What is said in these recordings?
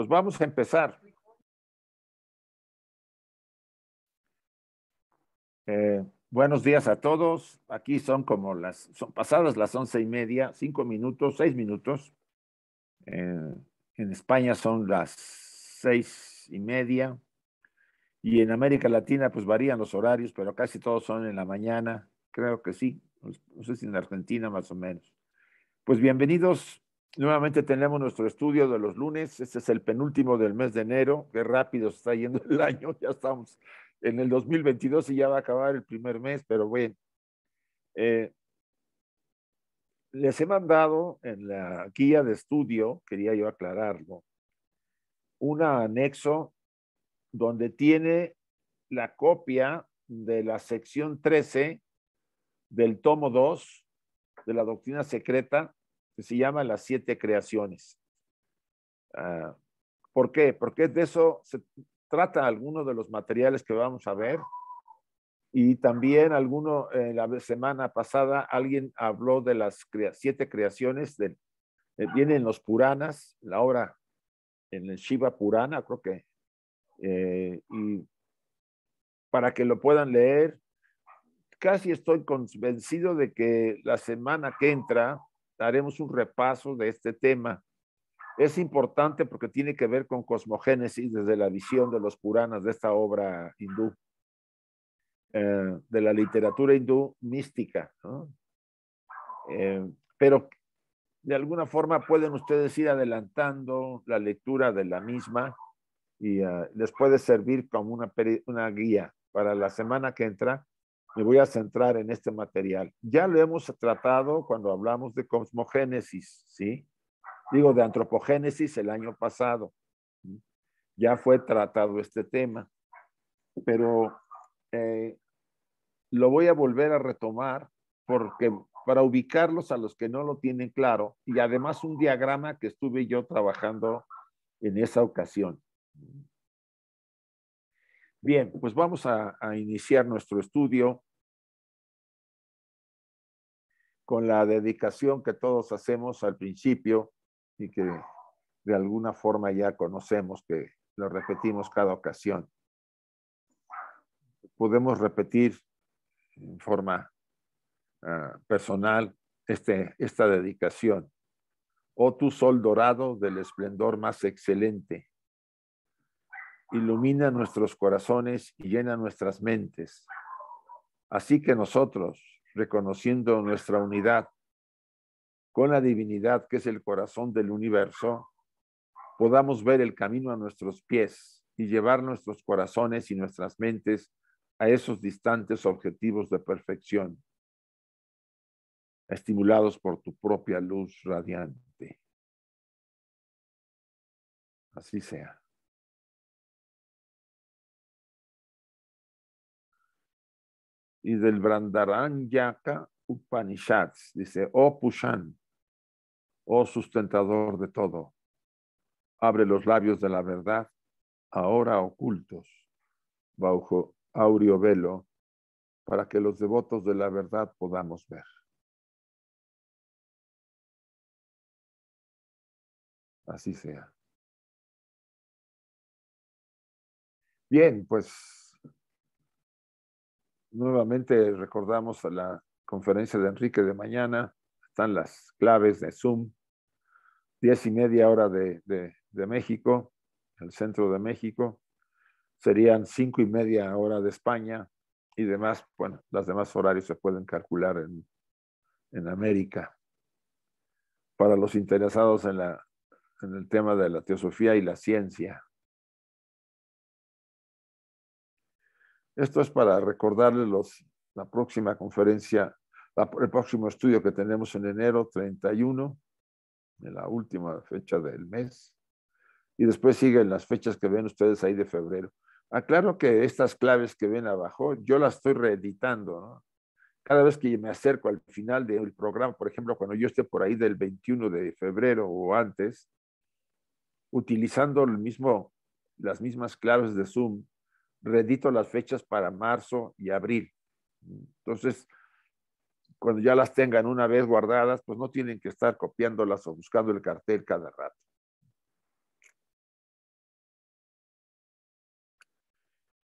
Pues vamos a empezar. Eh, buenos días a todos. Aquí son como las, son pasadas las once y media, cinco minutos, seis minutos. Eh, en España son las seis y media. Y en América Latina, pues varían los horarios, pero casi todos son en la mañana. Creo que sí. No sé si en Argentina más o menos. Pues bienvenidos Nuevamente tenemos nuestro estudio de los lunes. Este es el penúltimo del mes de enero. Qué rápido se está yendo el año. Ya estamos en el 2022 y ya va a acabar el primer mes, pero bueno. Eh, les he mandado en la guía de estudio, quería yo aclararlo, un anexo donde tiene la copia de la sección 13 del tomo 2 de la doctrina secreta que se llama Las siete creaciones. Ah, ¿Por qué? Porque de eso se trata algunos de los materiales que vamos a ver. Y también alguno, eh, la semana pasada alguien habló de las siete creaciones, de, eh, vienen los Puranas, la obra en el Shiva Purana, creo que, eh, y para que lo puedan leer, casi estoy convencido de que la semana que entra haremos un repaso de este tema. Es importante porque tiene que ver con cosmogénesis desde la visión de los Puranas de esta obra hindú, eh, de la literatura hindú mística. Eh, pero de alguna forma pueden ustedes ir adelantando la lectura de la misma y ah, les puede servir como una guía para la semana que entra me voy a centrar en este material. Ya lo hemos tratado cuando hablamos de cosmogénesis, ¿sí? Digo, de antropogénesis el año pasado. Ya fue tratado este tema, pero eh, lo voy a volver a retomar porque para ubicarlos a los que no lo tienen claro y además un diagrama que estuve yo trabajando en esa ocasión. Bien, pues vamos a, iniciar nuestro estudio con la dedicación que todos hacemos al principio y que de alguna forma ya conocemos, que lo repetimos cada ocasión. Podemos repetir en forma ah, personal este, esta dedicación. Oh tu sol dorado del esplendor más excelente ilumina nuestros corazones y llena nuestras mentes. Así que nosotros, reconociendo nuestra unidad con la divinidad que es el corazón del universo, podamos ver el camino a nuestros pies y llevar nuestros corazones y nuestras mentes a esos distantes objetivos de perfección, estimulados por tu propia luz radiante. Así sea. y del Brandaranyaka Upanishads. Dice, oh Pushan, oh sustentador de todo, abre los labios de la verdad, ahora ocultos, bajo aureo velo, para que los devotos de la verdad podamos ver. Así sea. Bien, pues Nuevamente recordamos la conferencia de Enrique de mañana. Están las claves de Zoom. Diez y media hora de, México, el centro de México. Serían cinco y media hora de España. Y demás, bueno, las demás horarios se pueden calcular en, América. Para los interesados en, en el tema de la teosofía y la ciencia, Esto es para recordarles los, la próxima conferencia, el próximo estudio que tenemos en enero 31, en la última fecha del mes. Y después siguen las fechas que ven ustedes ahí de febrero. Aclaro que estas claves que ven abajo, yo las estoy reeditando. Cada vez que me acerco al final del programa, por ejemplo, cuando yo esté por ahí del 21 de febrero o antes, utilizando el mismo, las mismas claves de Zoom, redito las fechas para marzo y abril. Entonces, cuando ya las tengan una vez guardadas, pues no tienen que estar copiándolas o buscando el cartel cada rato.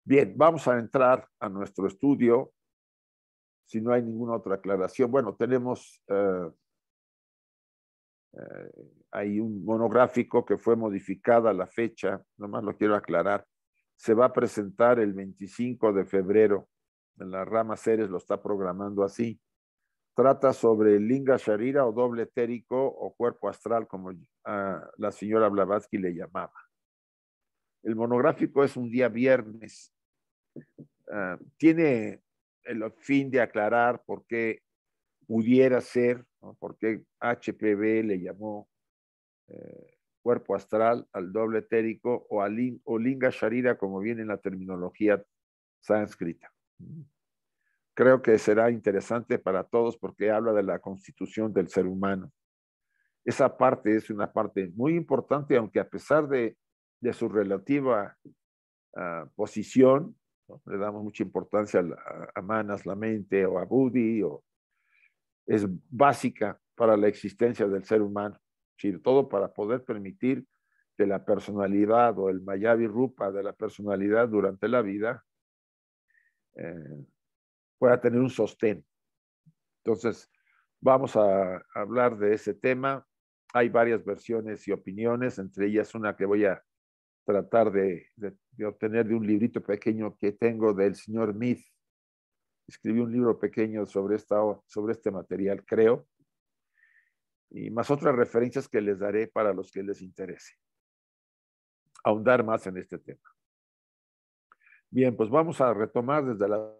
Bien, vamos a entrar a nuestro estudio. Si no hay ninguna otra aclaración, bueno, tenemos hay eh, eh, un monográfico que fue modificada la fecha, nomás lo quiero aclarar, se va a presentar el 25 de febrero. En la rama Ceres lo está programando así. Trata sobre linga sharira o doble etérico o cuerpo astral, como ah, la señora Blavatsky le llamaba. El monográfico es un día viernes. Ah, tiene el fin de aclarar por qué pudiera ser, por qué HPV le llamó eh, cuerpo astral, al doble etérico o, al linga sharira, como viene en la terminología sánscrita. Mm. Creo que será interesante para todos porque habla de la constitución del ser humano. Esa parte es una parte muy importante, aunque a pesar de, su relativa ah, posición, le damos mucha importancia a, manas, la mente, o a buddhi, o, es básica para la existencia del ser humano decir, todo para poder permitir que la personalidad o el Mayavi Rupa de la personalidad durante la vida eh, pueda tener un sostén. Entonces, vamos a hablar de ese tema. Hay varias versiones y opiniones, entre ellas una que voy a tratar de, obtener de un librito pequeño que tengo del señor Mith. Escribí un libro pequeño sobre, esta, sobre este material, creo, y más otras referencias que les daré para los que les interese. Ahondar más en este tema. Bien, pues vamos a retomar desde la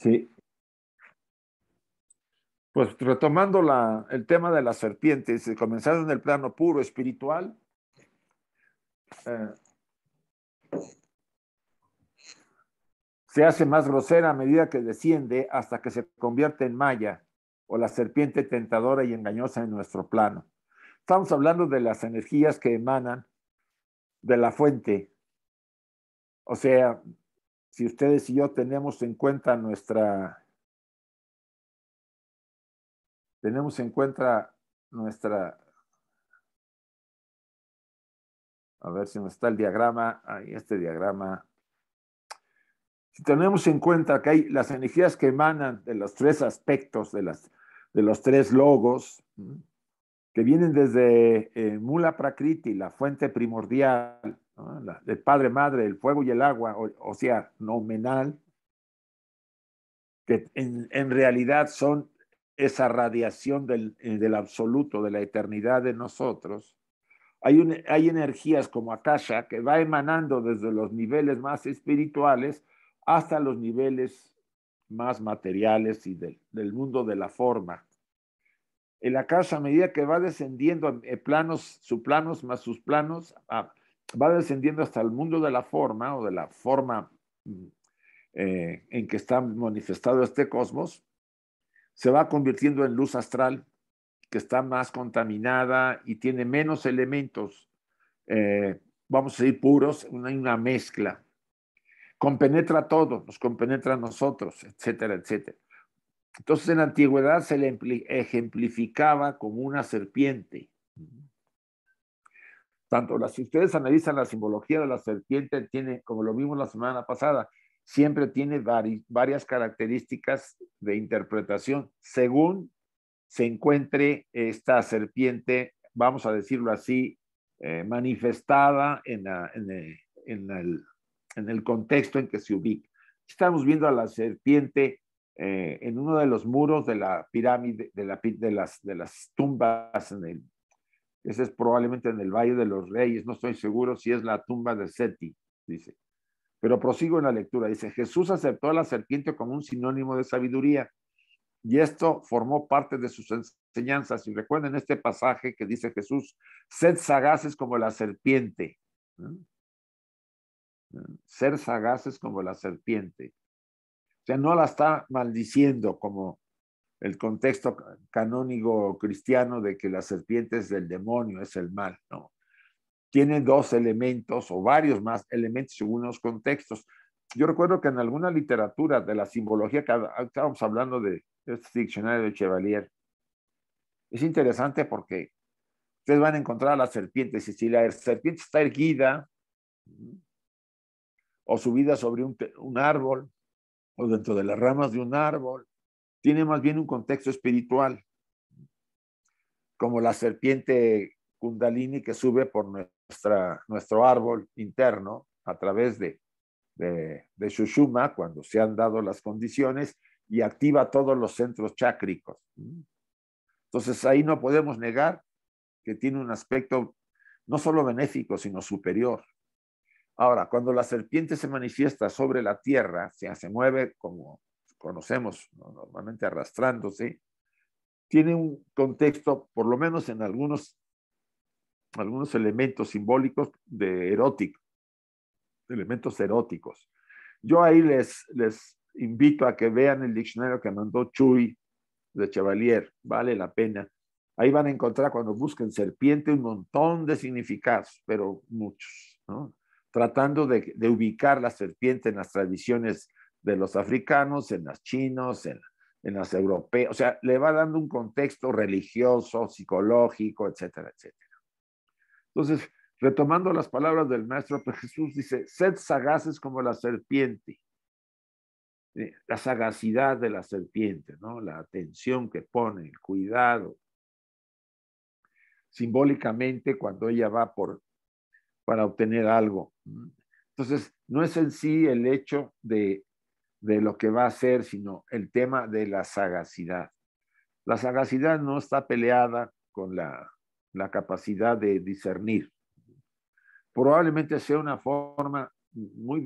Sí. Pues retomando la, el tema de las serpientes, eh, comenzando en el plano puro espiritual. Eh, se hace más grosera a medida que desciende hasta que se convierte en maya o la serpiente tentadora y engañosa en nuestro plano. Estamos hablando de las energías que emanan de la fuente, o sea, si ustedes y yo tenemos en cuenta nuestra tenemos en cuenta nuestra a ver si nos está el diagrama, ahí este diagrama. Si tenemos en cuenta que hay las energías que emanan de los tres aspectos de las de los tres logos que vienen desde eh, Mula Prakriti, la fuente primordial, el Padre, Madre, el Fuego y el Agua, o, sea, nominal, que en, realidad son esa radiación eh, del, absoluto, de la eternidad de nosotros. Hay, hay energías como Akasha que va emanando desde los niveles más espirituales hasta los niveles más materiales y del, del mundo de la forma. El Akasha a medida que va descendiendo en planos, sus planos más sus planos, a, ah, va descendiendo hasta el mundo de la forma o de la forma mm, eh, en que está manifestado este cosmos, se va convirtiendo en luz astral, que está más contaminada y tiene menos elementos, eh, vamos a decir, puros, hay una, mezcla. Compenetra todo, nos compenetra a nosotros, etcétera, etcétera. Entonces en la antigüedad se le ejemplificaba como una serpiente. Tanto las, si ustedes analizan la simbología de la serpiente, tiene, como lo vimos la semana pasada, siempre tiene varias características de interpretación según se encuentre esta serpiente, vamos a decirlo así, eh, manifestada en, eh, en, el, en, el, contexto en que se ubica. Estamos viendo a la serpiente eh, en uno de los muros de la pirámide, de, las, de las tumbas en el ese es probablemente en el Valle de los Reyes, no estoy seguro si es la tumba de Seti, dice. Pero prosigo en la lectura, dice, Jesús aceptó a la serpiente como un sinónimo de sabiduría y esto formó parte de sus enseñanzas. Y recuerden este pasaje que dice Jesús, sed sagaces como la serpiente. Ser sagaces como la serpiente. O sea, no la está maldiciendo como el contexto canónico cristiano de que la serpiente es del demonio, es el mal, ¿no? Tiene dos elementos o varios más elementos según los contextos. Yo recuerdo que en alguna literatura de la simbología, que estábamos hablando de este diccionario de Chevalier, es interesante porque ustedes van a encontrar a la serpiente, y si la serpiente está erguida o subida sobre un árbol o dentro de las ramas de un árbol, tiene más bien un contexto espiritual, como la serpiente kundalini que sube por nuestra, nuestro árbol interno a través de, de, Shushuma, cuando se han dado las condiciones, y activa todos los centros chácricos. Entonces ahí no podemos negar que tiene un aspecto no solo benéfico, sino superior. Ahora, cuando la serpiente se manifiesta sobre la tierra, se mueve como conocemos normalmente arrastrándose, tiene un contexto, por lo menos en algunos, algunos elementos simbólicos de erótico, elementos eróticos. Yo ahí les, les invito a que vean el diccionario que mandó Chuy de Chevalier, vale la pena. Ahí van a encontrar cuando busquen serpiente un montón de significados, pero muchos, tratando de, de ubicar la serpiente en las tradiciones de los africanos, en las chinos, en, las europeas, o sea, le va dando un contexto religioso, psicológico, etcétera, etcétera. Entonces, retomando las palabras del maestro pues, Jesús, dice, sed sagaces como la serpiente. Eh, la sagacidad de la serpiente, ¿no? La atención que pone, el cuidado. Simbólicamente, cuando ella va por, para obtener algo. Entonces, no es en sí el hecho de de lo que va a ser, sino el tema de la sagacidad. La sagacidad no está peleada con la, la capacidad de discernir. Probablemente sea una forma muy,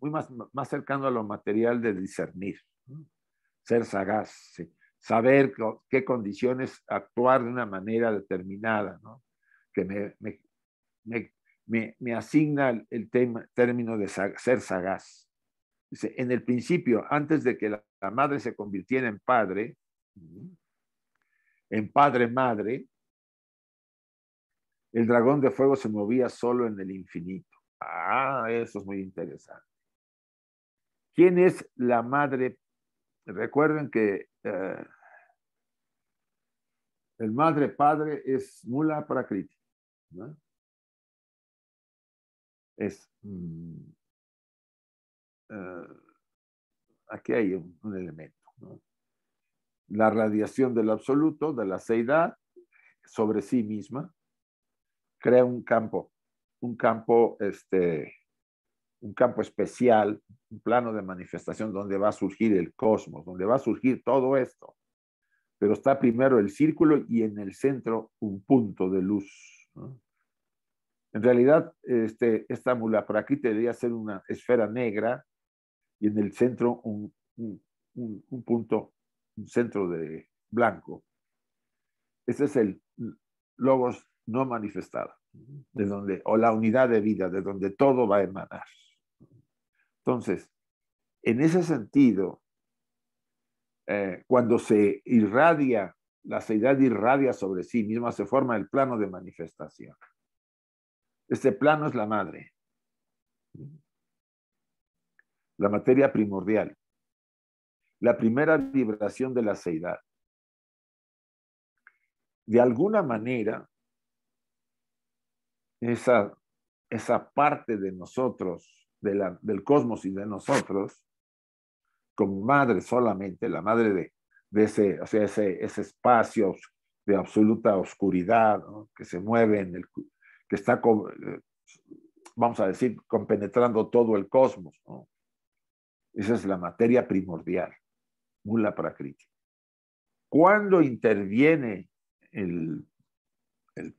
muy más, más cercana a lo material de discernir, ser sagaz, saber qué condiciones actuar de una manera determinada, que me, me, me, me asigna el tema, término de ser sagaz. Dice, en el principio, antes de que la, madre se convirtiera en padre, en padre-madre, el dragón de fuego se movía solo en el infinito. Ah, eso es muy interesante. ¿Quién es la madre? Recuerden que eh, el madre padre es Mula Prakriti. ¿no? Es mm, eh, aquí hay un, elemento. La radiación del absoluto, de la seidad, sobre sí misma, crea un campo, un campo, este, un campo especial, un plano de manifestación donde va a surgir el cosmos, donde va a surgir todo esto. Pero está primero el círculo y en el centro un punto de luz. En realidad, este, esta aquí debería ser una esfera negra y en el centro un, punto, un centro de blanco. Ese es el logos no manifestado, de donde, o la unidad de vida, de donde todo va a emanar. Entonces, en ese sentido, eh, cuando se irradia, la seidad irradia sobre sí misma, se forma el plano de manifestación. Este plano es la madre la materia primordial, la primera vibración de la seidad. De alguna manera, esa, parte de nosotros, del cosmos y de nosotros, como madre solamente, la madre de, ese, o sea, ese, ese, espacio de absoluta oscuridad que se mueve en el que está, eh, vamos a decir, compenetrando todo el cosmos. ¿no? Esa es la materia primordial, mula prakriti. Cuando interviene el,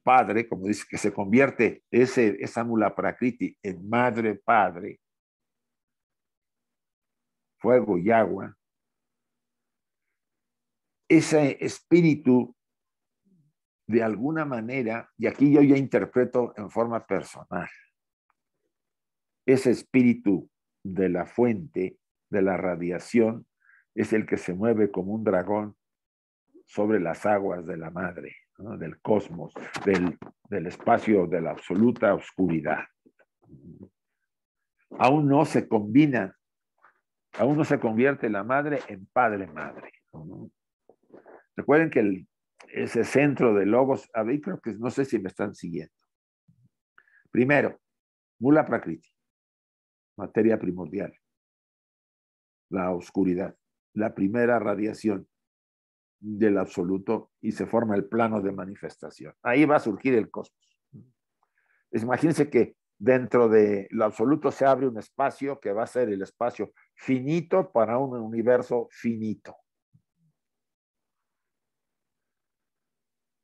padre, como dice, que se convierte ese, esa mula prakriti en madre padre, fuego y agua, ese espíritu de alguna manera, y aquí yo ya interpreto en forma personal, ese espíritu de la fuente de la radiación es el que se mueve como un dragón sobre las aguas de la madre, del cosmos, del, espacio de la absoluta oscuridad. Aún no se combina, aún no se convierte la madre en padre-madre. Recuerden que ese centro de lobos, a creo que no sé si me están siguiendo. Primero, Mula Prakriti, materia primordial la oscuridad, la primera radiación del absoluto y se forma el plano de manifestación. Ahí va a surgir el cosmos. Imagínense que dentro del absoluto se abre un espacio que va a ser el espacio finito para un universo finito.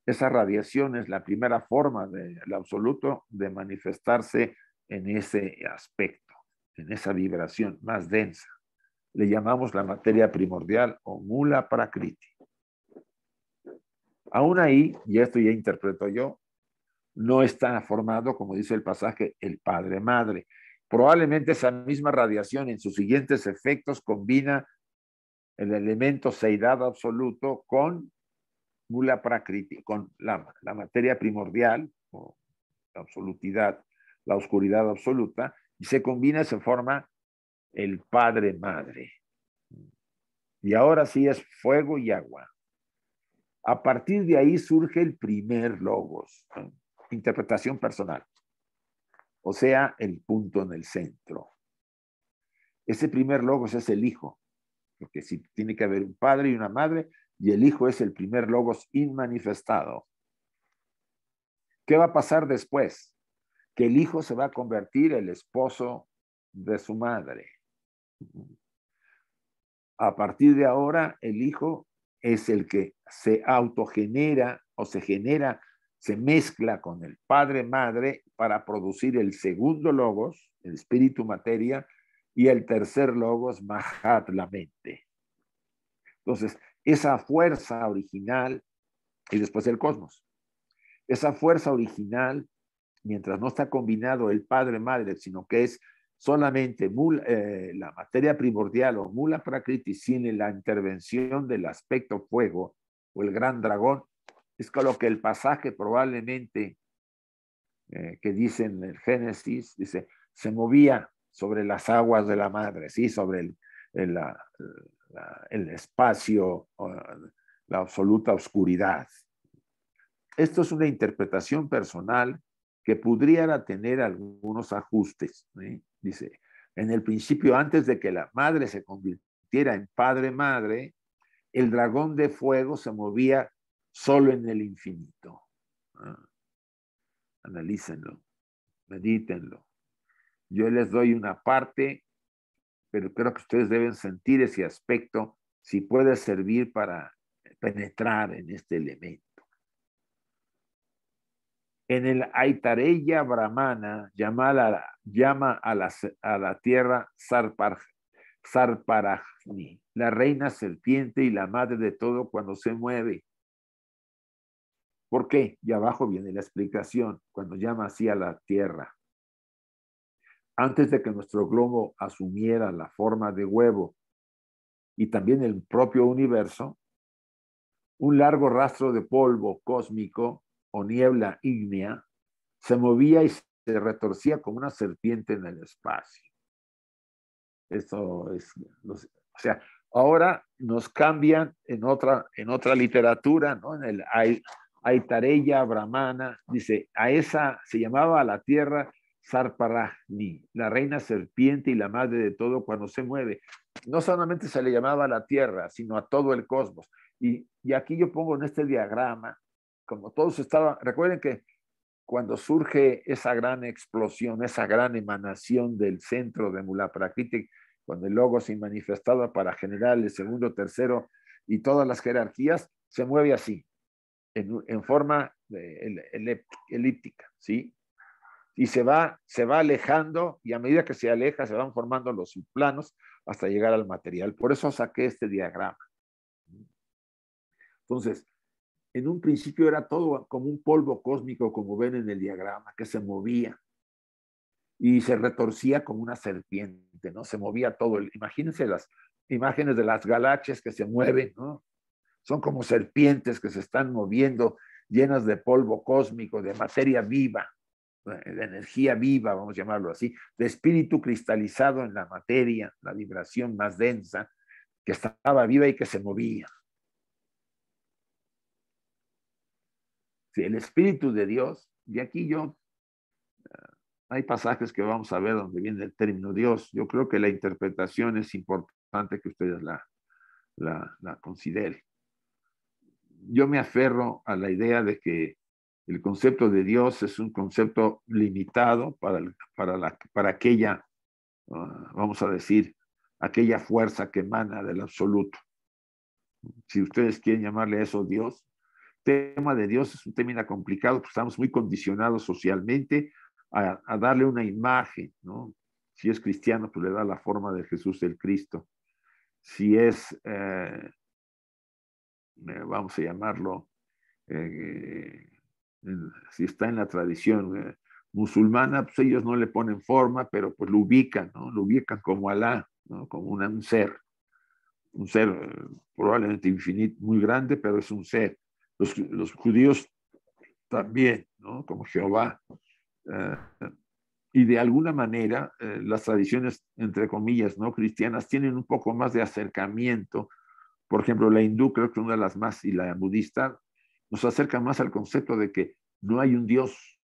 Esa radiación es la primera forma del absoluto de manifestarse en ese aspecto, en esa vibración más densa le llamamos la materia primordial o mula prakriti. Aún ahí, y esto ya interpreto yo, no está formado, como dice el pasaje, el padre-madre. Probablemente esa misma radiación en sus siguientes efectos combina el elemento seidad absoluto con mula prakriti, con la, materia primordial o la absolutidad, la oscuridad absoluta, y se combina, se forma el Padre Madre. Y ahora sí es fuego y agua. A partir de ahí surge el primer logos, interpretación personal, o sea, el punto en el centro. Ese primer logos es el hijo, porque si tiene que haber un padre y una madre, y el hijo es el primer logos inmanifestado. ¿Qué va a pasar después? Que el hijo se va a convertir el esposo de su madre. A partir de ahora, el hijo es el que se autogenera o se genera, se mezcla con el padre-madre para producir el segundo logos, el espíritu-materia, y el tercer logos, Mahat, la mente. Entonces, esa fuerza original, y después el cosmos, esa fuerza original, mientras no está combinado el padre-madre, sino que es solamente eh, la materia primordial o mula prakriti sin la intervención del aspecto fuego o el gran dragón, es con lo que el pasaje probablemente eh, que dice en el Génesis, dice, se movía sobre las aguas de la madre, ¿sí? sobre el, espacio, la absoluta oscuridad. Esto es una interpretación personal que pudiera tener algunos ajustes. Dice, en el principio, antes de que la madre se convirtiera en padre-madre, el dragón de fuego se movía solo en el infinito. Ah, analícenlo, medítenlo. Yo les doy una parte, pero creo que ustedes deben sentir ese aspecto si puede servir para penetrar en este elemento. En el Aitareya Brahmana llama, a la, tierra Sarparajni, la reina serpiente y la madre de todo cuando se mueve. ¿Por qué? Y abajo viene la explicación, cuando llama así a la tierra. Antes de que nuestro globo asumiera la forma de huevo y también el propio universo, un largo rastro de polvo cósmico o niebla ígnea, se movía y se retorcía como una serpiente en el espacio. Eso es, o sea, ahora nos cambian en otra, en otra literatura, ¿no? En el Aitareya Brahmana, dice, a esa se llamaba a la tierra Sarparajni, la reina serpiente y la madre de todo cuando se mueve. No solamente se le llamaba a la tierra, sino a todo el cosmos. Y, y aquí yo pongo en este diagrama como todos estaban, recuerden que cuando surge esa gran explosión, esa gran emanación del centro de Mula cuando el logo se manifestaba para generar el segundo, tercero y todas las jerarquías, se mueve así, en, forma eh, elíptica, ¿sí? Y se va, se va alejando y a medida que se aleja se van formando los planos, hasta llegar al material. Por eso saqué este diagrama. Entonces, en un principio era todo como un polvo cósmico, como ven en el diagrama, que se movía y se retorcía como una serpiente, ¿no? Se movía todo. Imagínense las imágenes de las galaxias que se mueven, ¿no? Son como serpientes que se están moviendo llenas de polvo cósmico, de materia viva, de energía viva, vamos a llamarlo así, de espíritu cristalizado en la materia, la vibración más densa, que estaba viva y que se movía. el Espíritu de Dios, y aquí yo, eh, hay pasajes que vamos a ver donde viene el término Dios, yo creo que la interpretación es importante que ustedes la, consideren. Yo me aferro a la idea de que el concepto de Dios es un concepto limitado para, para, aquella, ah, vamos a decir, aquella fuerza que emana del absoluto. Si ustedes quieren llamarle eso Dios, tema de Dios es un tema complicado, pues estamos muy condicionados socialmente a, darle una imagen, ¿no? Si es cristiano, pues le da la forma de Jesús el Cristo. Si es, eh, eh, vamos a llamarlo, eh, si está en la tradición musulmana, pues ellos no le ponen forma, pero pues lo ubican, ¿no? Lo ubican como Alá, ¿no? Como un ser, un ser probablemente infinito, muy grande, pero es un ser los, judíos también, ¿no? como Jehová. Eh, y de alguna manera eh, las tradiciones, entre comillas, no cristianas tienen un poco más de acercamiento. Por ejemplo, la hindú, creo que una de las más, y la budista, nos acerca más al concepto de que no hay un Dios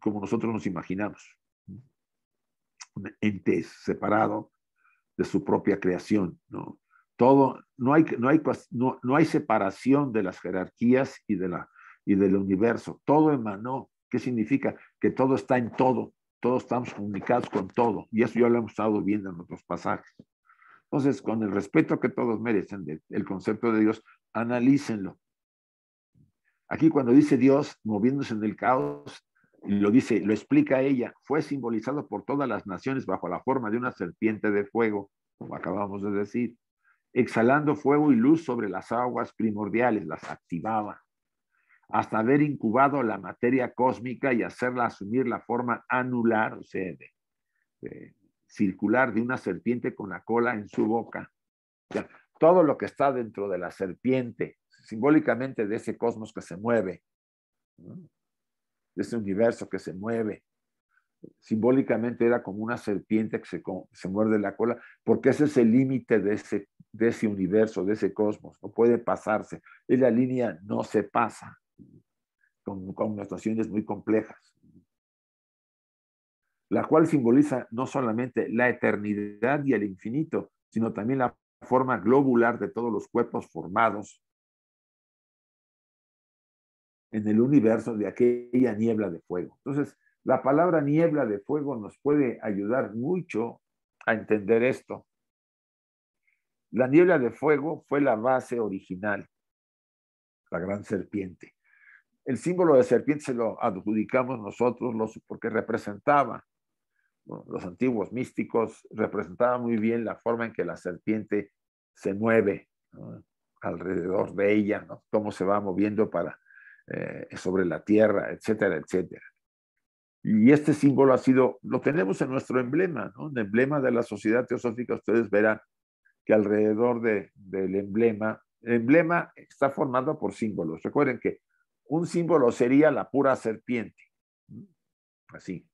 como nosotros nos imaginamos, un ente separado de su propia creación. ¿no? Todo, no hay, no hay, no, hay separación de las jerarquías y, de la, y del universo. Todo emanó. ¿Qué significa? Que todo está en todo. Todos estamos comunicados con todo. Y eso ya lo hemos estado viendo en otros pasajes. Entonces, con el respeto que todos merecen del concepto de Dios, analícenlo. Aquí cuando dice Dios moviéndose en el caos, lo dice, lo explica ella, fue simbolizado por todas las naciones bajo la forma de una serpiente de fuego, como acabamos de decir exhalando fuego y luz sobre las aguas primordiales, las activaba, hasta haber incubado la materia cósmica y hacerla asumir la forma anular, o sea, circular de una serpiente con la cola en su boca. todo lo que está dentro de la serpiente, simbólicamente de ese cosmos que se mueve, de ese universo que se mueve, simbólicamente era como una serpiente que se, se muerde la cola, porque ese es el límite de ese de ese universo, de ese cosmos, no puede pasarse. Esa línea no se pasa, con situaciones muy complejas, la cual simboliza no solamente la eternidad y el infinito, sino también la forma globular de todos los cuerpos formados en el universo de aquella niebla de fuego. Entonces, la palabra niebla de fuego nos puede ayudar mucho a entender esto. La niebla de fuego fue la base original, la gran serpiente. El símbolo de serpiente se lo adjudicamos nosotros los, porque representaba, los antiguos místicos representaban muy bien la forma en que la serpiente se mueve alrededor de ella, cómo se va moviendo para, eh, sobre la tierra, etcétera, etcétera. Y este símbolo ha sido, lo tenemos en nuestro emblema, un emblema de la sociedad teosófica, ustedes verán que alrededor del emblema, el emblema está formado por símbolos. Recuerden que un símbolo sería la pura serpiente, así.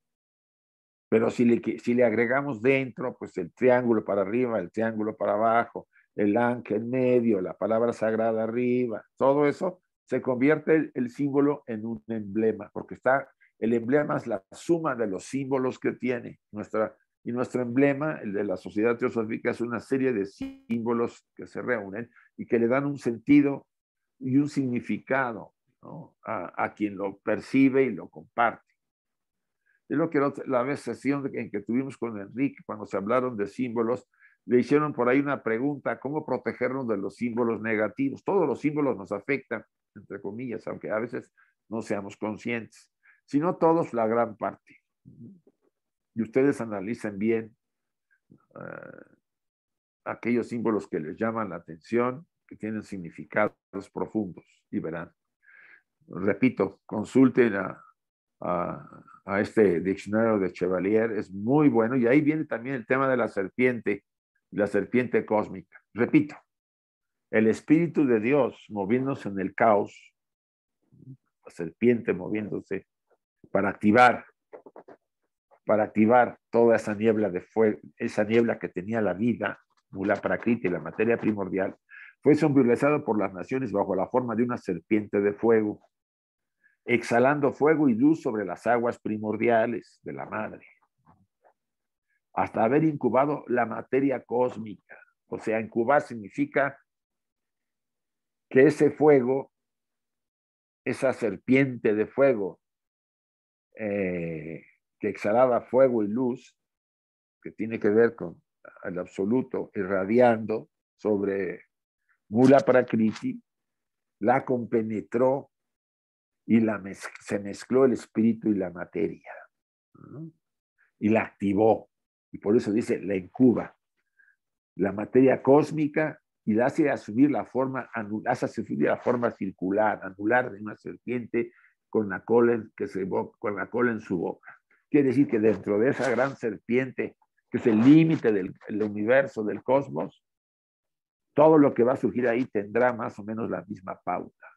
Pero si le, si le agregamos dentro, pues el triángulo para arriba, el triángulo para abajo, el ángel medio, la palabra sagrada arriba, todo eso se convierte el, el, símbolo en un emblema, porque está el emblema es la suma de los símbolos que tiene nuestra y nuestro emblema, el de la sociedad teosófica, es una serie de símbolos que se reúnen y que le dan un sentido y un significado a, quien lo percibe y lo comparte. Es lo que la vez sesión en que tuvimos con Enrique, cuando se hablaron de símbolos, le hicieron por ahí una pregunta, ¿cómo protegernos de los símbolos negativos? Todos los símbolos nos afectan, entre comillas, aunque a veces no seamos conscientes, sino todos la gran parte y ustedes analicen bien eh, aquellos símbolos que les llaman la atención, que tienen significados profundos y verán. Repito, consulten a, a este diccionario de Chevalier, es muy bueno y ahí viene también el tema de la serpiente, la serpiente cósmica. Repito, el Espíritu de Dios moviéndose en el caos, la serpiente moviéndose para activar para activar toda esa niebla de fuego, esa niebla que tenía la vida, Mula Prakriti, la materia primordial, fue sombrilizado por las naciones bajo la forma de una serpiente de fuego, exhalando fuego y luz sobre las aguas primordiales de la madre, hasta haber incubado la materia cósmica. O sea, incubar significa que ese fuego, esa serpiente de fuego, eh, que exhalaba fuego y luz, que tiene que ver con el absoluto irradiando sobre Mula Prakriti, la compenetró y la se mezcló el espíritu y la materia. Y la activó. Y por eso dice, la incuba. La materia cósmica y la hace subir la forma, la forma circular, anular de una serpiente con la cola, que se, con la cola en su boca. Quiere decir que dentro de esa gran serpiente, que es el límite del universo, del cosmos, todo lo que va a surgir ahí tendrá más o menos la misma pauta.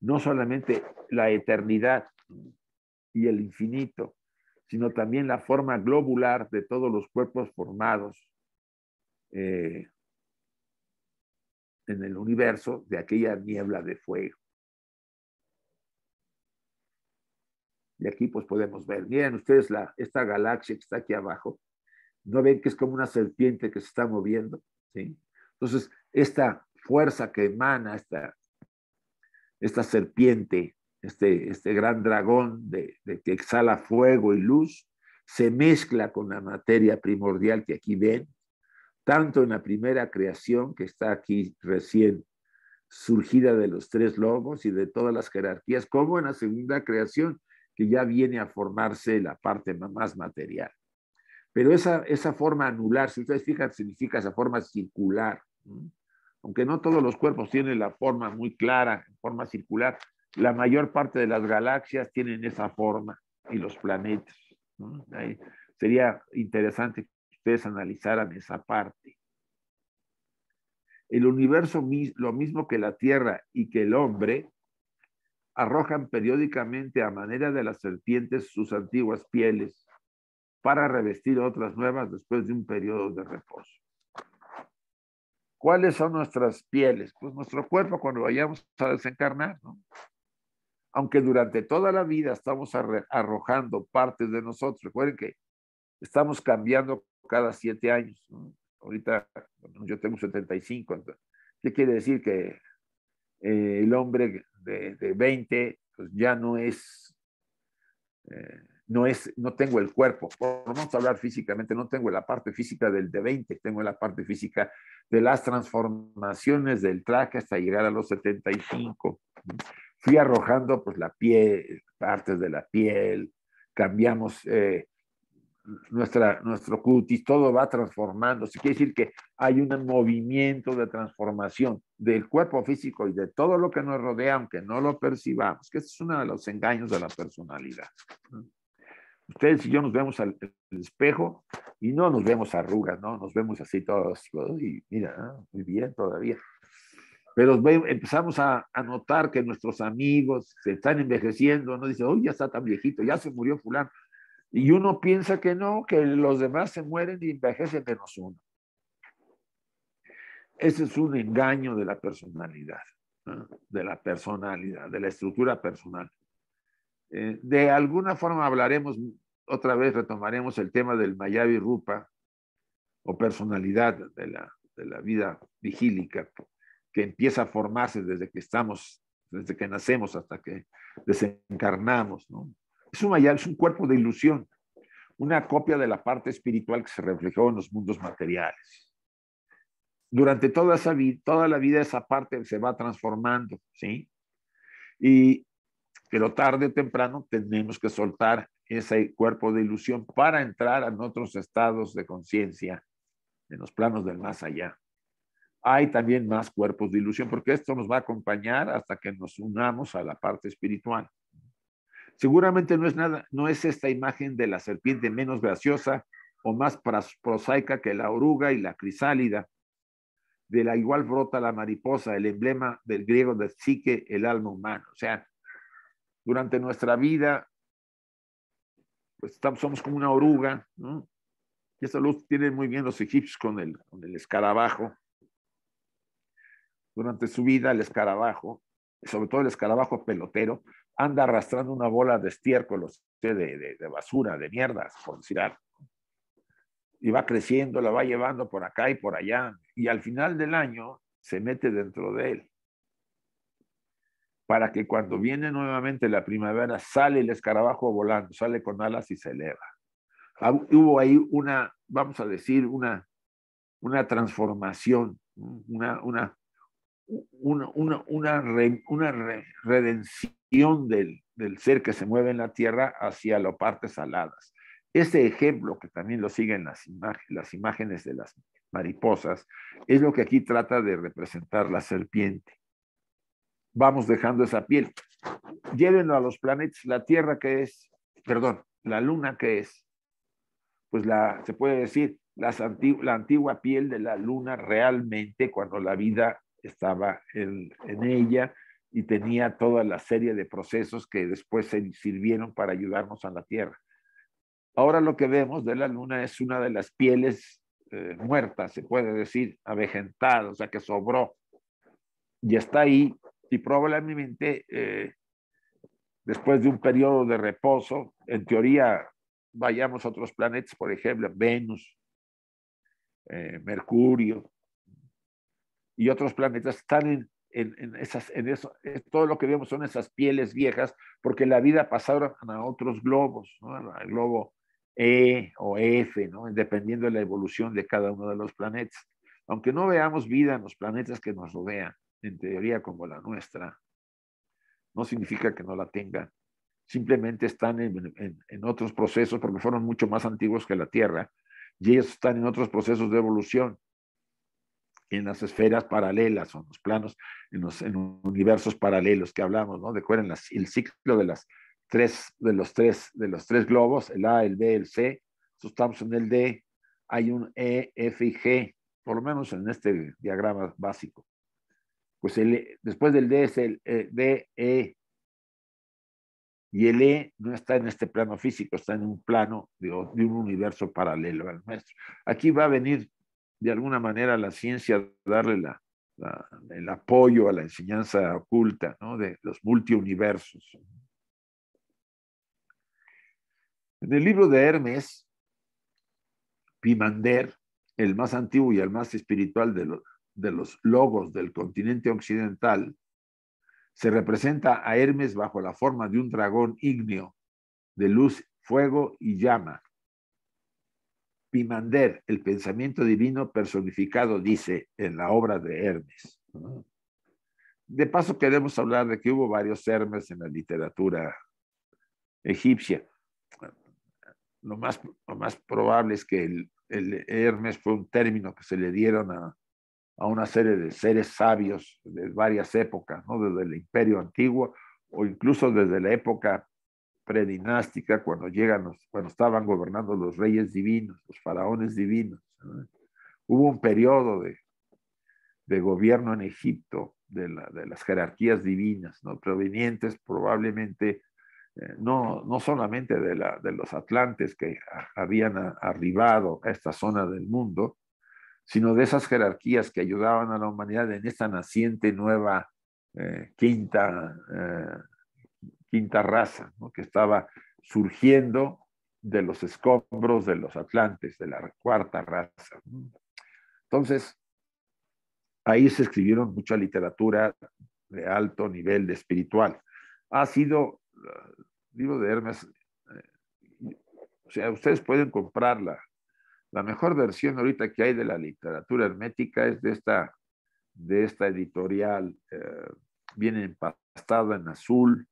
No solamente la eternidad y el infinito, sino también la forma globular de todos los cuerpos formados eh, en el universo de aquella niebla de fuego. de aquí pues podemos ver, miren ustedes la, esta galaxia que está aquí abajo, ¿no ven que es como una serpiente que se está moviendo? ¿Sí? Entonces, esta fuerza que emana esta, esta serpiente, este, este gran dragón que exhala fuego y luz, se mezcla con la materia primordial que aquí ven, tanto en la primera creación que está aquí recién surgida de los tres lobos y de todas las jerarquías, como en la segunda creación, que ya viene a formarse la parte más material. Pero esa, esa forma anular, si ustedes fijan, significa esa forma circular. Aunque no todos los cuerpos tienen la forma muy clara, forma circular, la mayor parte de las galaxias tienen esa forma y los planetas. sería interesante que ustedes analizaran esa parte. El universo, lo mismo que la Tierra y que el hombre, arrojan periódicamente a manera de las serpientes sus antiguas pieles para revestir otras nuevas después de un periodo de reposo. ¿Cuáles son nuestras pieles? Pues nuestro cuerpo cuando vayamos a desencarnar, Aunque durante toda la vida estamos arrojando partes de nosotros, recuerden que estamos cambiando cada siete años. ¿no? Ahorita yo tengo 75, ¿qué quiere decir? Que eh, el hombre de, 20 pues ya no es, eh, no es, no tengo el cuerpo, vamos a hablar físicamente, no tengo la parte física del de 20, tengo la parte física de las transformaciones del traje hasta llegar a los 75. Fui arrojando pues la piel, partes de la piel, cambiamos eh, nuestra, nuestro cutis, todo va transformándose. Quiere decir que hay un movimiento de transformación del cuerpo físico y de todo lo que nos rodea, aunque no lo percibamos, que este es uno de los engaños de la personalidad. Ustedes y yo nos vemos al espejo y no nos vemos arrugas, ¿no? Nos vemos así todos, y mira, muy bien todavía. Pero empezamos a, notar que nuestros amigos se están envejeciendo, no dice, uy, ya está tan viejito, ya se murió fulano. Y uno piensa que no, que los demás se mueren y envejecen menos uno. Ese es un engaño de la personalidad, de la personalidad, de la estructura personal. Eh, de alguna forma hablaremos, otra vez retomaremos el tema del Mayavi Rupa o personalidad de la, vida vigílica que empieza a formarse desde que estamos, desde que nacemos hasta que desencarnamos. Es, un Mayavi, es un cuerpo de ilusión, una copia de la parte espiritual que se reflejó en los mundos materiales durante toda, esa toda la vida esa parte se va transformando, ¿sí? Y, pero tarde o temprano tenemos que soltar ese cuerpo de ilusión para entrar en otros estados de conciencia, en los planos del más allá. Hay también más cuerpos de ilusión, porque esto nos va a acompañar hasta que nos unamos a la parte espiritual. Seguramente no es nada, no es esta imagen de la serpiente menos graciosa o más prosaica que la oruga y la crisálida, de la igual brota la mariposa, el emblema del griego de psique, el alma humana. O sea, durante nuestra vida, pues estamos, somos como una oruga, ¿no? Y esa luz tiene muy bien los egipcios con el, el escarabajo. Durante su vida, el escarabajo, sobre todo el escarabajo pelotero, anda arrastrando una bola de estiércol, de, de, de basura, de mierdas, por y va creciendo, la va llevando por acá y por allá, y al final del año se mete dentro de él, para que cuando viene nuevamente la primavera sale el escarabajo volando, sale con alas y se eleva. Hubo ahí una, vamos a decir, una, una transformación, una, una, una, redención del, del ser que se mueve en la tierra hacia las partes aladas. Este ejemplo, que también lo siguen las, las imágenes de las mariposas, es lo que aquí trata de representar la serpiente. Vamos dejando esa piel. Llévenlo a los planetas. La Tierra que es, perdón, la Luna que es, pues la, se puede decir, la antigua piel de la Luna realmente cuando la vida estaba en, en ella y tenía toda la serie de procesos que después se sirvieron para ayudarnos a la Tierra. Ahora lo que vemos de la luna es una de las pieles eh, muertas, se puede decir, avejentada, o sea, que sobró. Y está ahí y probablemente eh, después de un periodo de reposo, en teoría, vayamos a otros planetas, por ejemplo, Venus, eh, Mercurio y otros planetas están en, esas, en eso, todo lo que vemos son esas pieles viejas, porque la vida pasaron a otros globos, ¿no? al globo e o F, ¿no? dependiendo de la evolución de cada uno de los planetas. Aunque no veamos vida en los planetas que nos rodean, en teoría como la nuestra, no significa que no la tengan. Simplemente están en, otros procesos porque fueron mucho más antiguos que la Tierra y ellos están en otros procesos de evolución, en las esferas paralelas o en los planos, en los universos paralelos que hablamos, ¿no? Recuerden el ciclo de las tres de los tres, de los tres globos, el A, el B, el C, estamos en el D, hay un E, F y G, por lo menos en este diagrama básico. Pues el, e, después del D es el e, D, E, y el E no está en este plano físico, está en un plano de, un universo paralelo al nuestro. Aquí va a venir de alguna manera la ciencia darle la, el apoyo a la enseñanza oculta ¿no? de los multiuniversos. En el libro de Hermes, Pimander, el más antiguo y el más espiritual de, los, logos del continente occidental, se representa a Hermes bajo la forma de un dragón ígneo de luz, fuego y llama. Pimander, el pensamiento divino personificado, dice en la obra de Hermes. De paso, queremos hablar de que hubo varios Hermes en la literatura egipcia lo más, lo más probable es que el, Hermes fue un término que se le dieron a, una serie de seres sabios de varias épocas, ¿no? desde el imperio antiguo o incluso desde la época predinástica, cuando llegan los, cuando estaban gobernando los reyes divinos, los faraones divinos. Hubo un periodo de, de gobierno en Egipto de, de, las jerarquías divinas, ¿no? provenientes probablemente eh, no, solamente de, la, de, los atlantes que habían arribado a esta zona del mundo, sino de esas jerarquías que ayudaban a la humanidad en esta naciente nueva eh, quinta, eh, quinta raza que estaba surgiendo de los escombros de los atlantes, de la cuarta raza. Entonces, ahí se escribieron mucha literatura de alto nivel de espiritual. Ha sido libro de Hermes, eh, o sea, ustedes pueden comprarla. La mejor versión ahorita que hay de la literatura hermética es de esta, de esta editorial, viene eh, bien empastada en azul,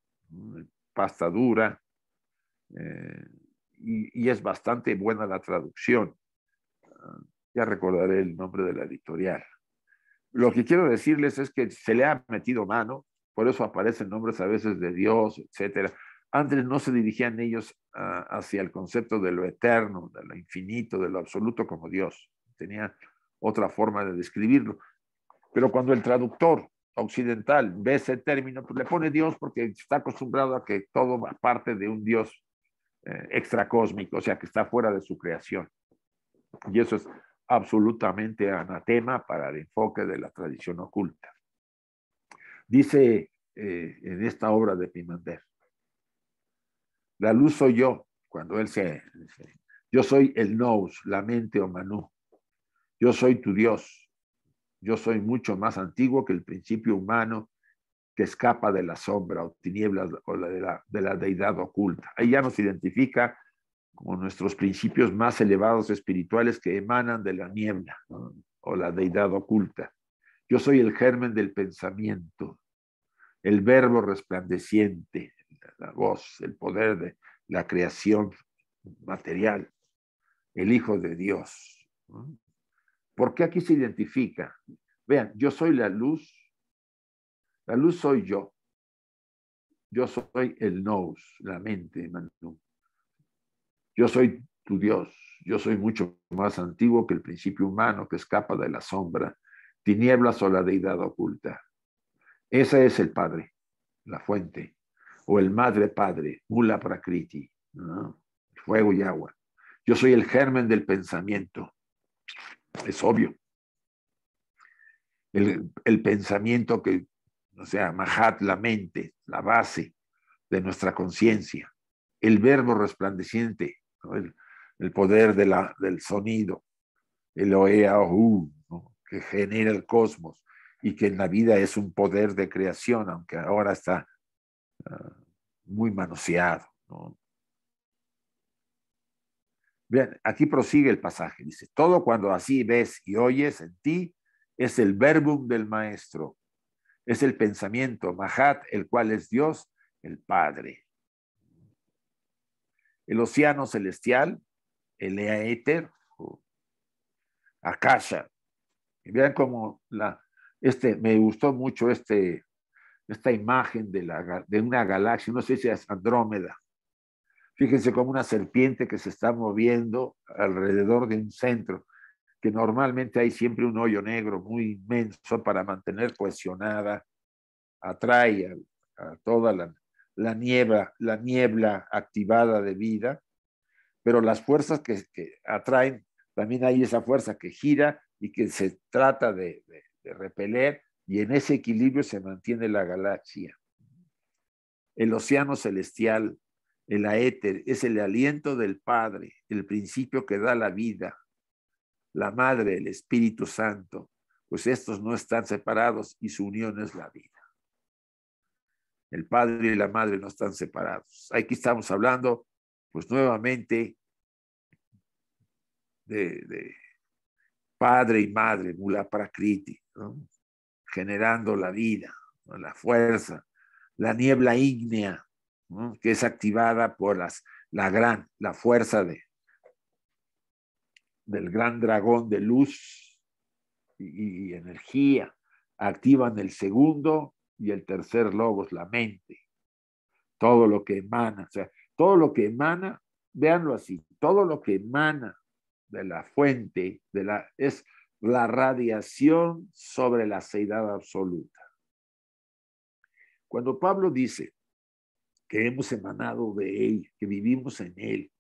pasta dura, eh, y, y, es bastante buena la traducción. Ah, ya recordaré el nombre de la editorial. Lo que quiero decirles es que se le ha metido mano, por eso aparecen nombres a veces de Dios, etc. Antes no se dirigían ellos hacia el concepto de lo eterno, de lo infinito, de lo absoluto como Dios. Tenía otra forma de describirlo. Pero cuando el traductor occidental ve ese término, pues le pone Dios porque está acostumbrado a que todo va parte de un Dios eh, extracósmico, o sea, que está fuera de su creación. Y eso es absolutamente anatema para el enfoque de la tradición oculta. Dice eh, en esta obra de Pimander, la luz soy yo, cuando él se... yo soy el nous, la mente o manú. Yo soy tu Dios. Yo soy mucho más antiguo que el principio humano que escapa de la sombra o tinieblas o de la, deidad oculta. Ahí ya nos identifica como nuestros principios más elevados espirituales que emanan de la niebla o la deidad oculta. Yo soy el germen del pensamiento el verbo resplandeciente, la voz, el poder de la creación material, el Hijo de Dios. ¿Por qué aquí se identifica, vean, yo soy la luz, la luz soy yo, yo soy el nous, la mente, Yo soy tu Dios, yo soy mucho más antiguo que el principio humano que escapa de la sombra, tinieblas o la deidad oculta. Ese es el Padre, la fuente, o el Madre Padre, Mula Prakriti, fuego y agua. Yo soy el germen del pensamiento. Es obvio. El, pensamiento que, o sea, Mahat, la mente, la base de nuestra conciencia, el verbo resplandeciente, el, poder del sonido, el oea, que genera el cosmos, y que en la vida es un poder de creación, aunque ahora está ah, muy manoseado. Bien, aquí prosigue el pasaje, dice, todo cuando así ves y oyes en ti es el verbum del maestro, es el pensamiento, Mahat, el cual es Dios, el Padre. El océano celestial, el éter, Akasha. Y vean cómo la este, me gustó mucho este, esta imagen de, la, de una galaxia, no sé si es Andrómeda. Fíjense como una serpiente que se está moviendo alrededor de un centro, que normalmente hay siempre un hoyo negro muy inmenso para mantener cohesionada, atrae a, toda la, niebla, la niebla activada de vida, pero las fuerzas que, atraen, también hay esa fuerza que gira y que se trata de de repeler, y en ese equilibrio se mantiene la galaxia. El océano celestial, el aéter, es el aliento del Padre, el principio que da la vida, la Madre, el Espíritu Santo, pues estos no están separados y su unión es la vida. El Padre y la Madre no están separados. Aquí estamos hablando, pues nuevamente, de, de, padre y madre, Mula Prakriti, generando la vida, la fuerza, la niebla ígnea, que es activada por las, la gran, la fuerza de, del gran dragón de luz y, energía. Activan el segundo y el tercer logos, la mente. Todo lo que emana, o sea, todo lo que emana, véanlo así, todo lo que emana de la fuente, de la, es la radiación sobre la seidad absoluta. Cuando Pablo dice que hemos emanado de Él, que vivimos en Él,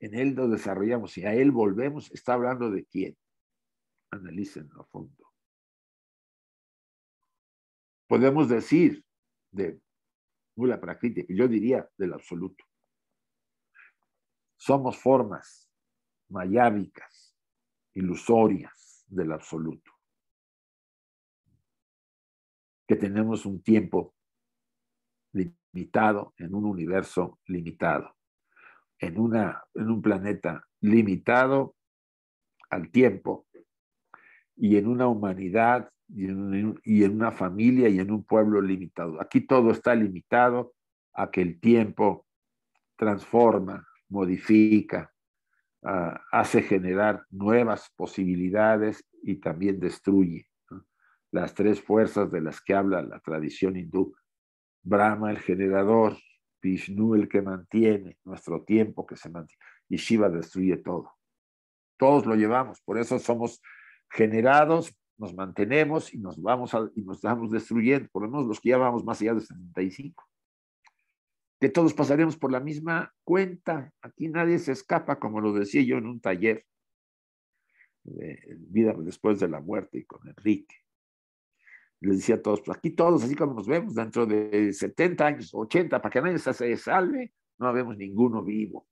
en Él nos desarrollamos y a Él volvemos, está hablando de quién. Analícenlo a fondo. Podemos decir de Mula Prakriti, yo diría del absoluto. Somos formas, mayábicas, ilusorias del absoluto. Que tenemos un tiempo limitado en un universo limitado, en, una, en un planeta limitado al tiempo y en una humanidad y en, una familia y en un pueblo limitado. Aquí todo está limitado a que el tiempo transforma, modifica, Ah, hace generar nuevas posibilidades y también destruye. Las tres fuerzas de las que habla la tradición hindú, Brahma el generador, Vishnu el que mantiene, nuestro tiempo que se mantiene, y Shiva destruye todo. Todos lo llevamos, por eso somos generados, nos mantenemos y nos vamos y nos estamos destruyendo. Por lo menos los que ya vamos más allá de 75 que todos pasaremos por la misma cuenta. Aquí nadie se escapa, como lo decía yo en un taller, de vida después de la muerte y con Enrique. Les decía a todos, aquí todos, así como nos vemos, dentro de 70 años, 80, para que nadie se salve, no vemos ninguno vivo.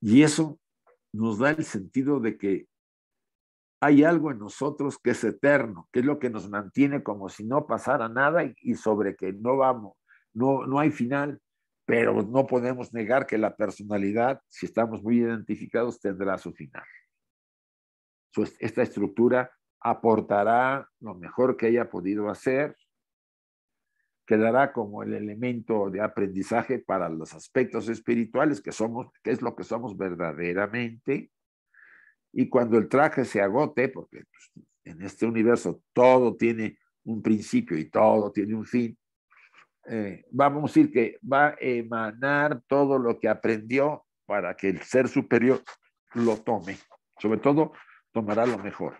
Y eso nos da el sentido de que hay algo en nosotros que es eterno, que es lo que nos mantiene como si no pasara nada y, sobre que no vamos, no, no hay final, pero no podemos negar que la personalidad, si estamos muy identificados, tendrá su final. esta estructura aportará lo mejor que haya podido hacer, quedará como el elemento de aprendizaje para los aspectos espirituales que somos, que es lo que somos verdaderamente, y cuando el traje se agote, porque pues, en este universo todo tiene un principio y todo tiene un fin, eh, vamos a decir que va a emanar todo lo que aprendió para que el ser superior lo tome. Sobre todo, tomará lo mejor.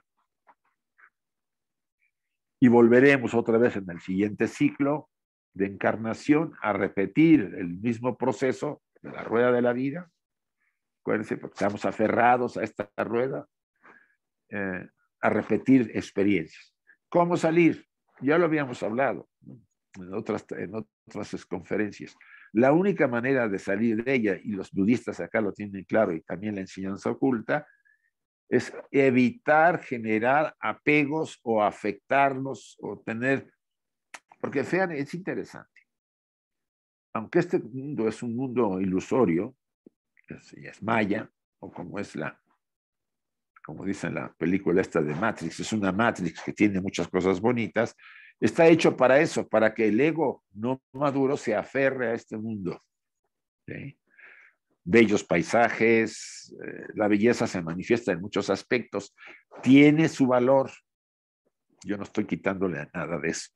Y volveremos otra vez en el siguiente ciclo de encarnación a repetir el mismo proceso de la rueda de la vida estamos aferrados a esta rueda, eh, a repetir experiencias. ¿Cómo salir? Ya lo habíamos hablado en, otras, en otras conferencias. La única manera de salir de ella, y los budistas acá lo tienen claro y también la enseñanza oculta, es evitar generar apegos o afectarnos o tener, porque es interesante. Aunque este mundo es un mundo ilusorio, es, es maya, o como es la, como dice en la película esta de Matrix, es una Matrix que tiene muchas cosas bonitas, está hecho para eso, para que el ego no maduro se aferre a este mundo. Bellos paisajes, eh, la belleza se manifiesta en muchos aspectos, tiene su valor. Yo no estoy quitándole a nada de eso.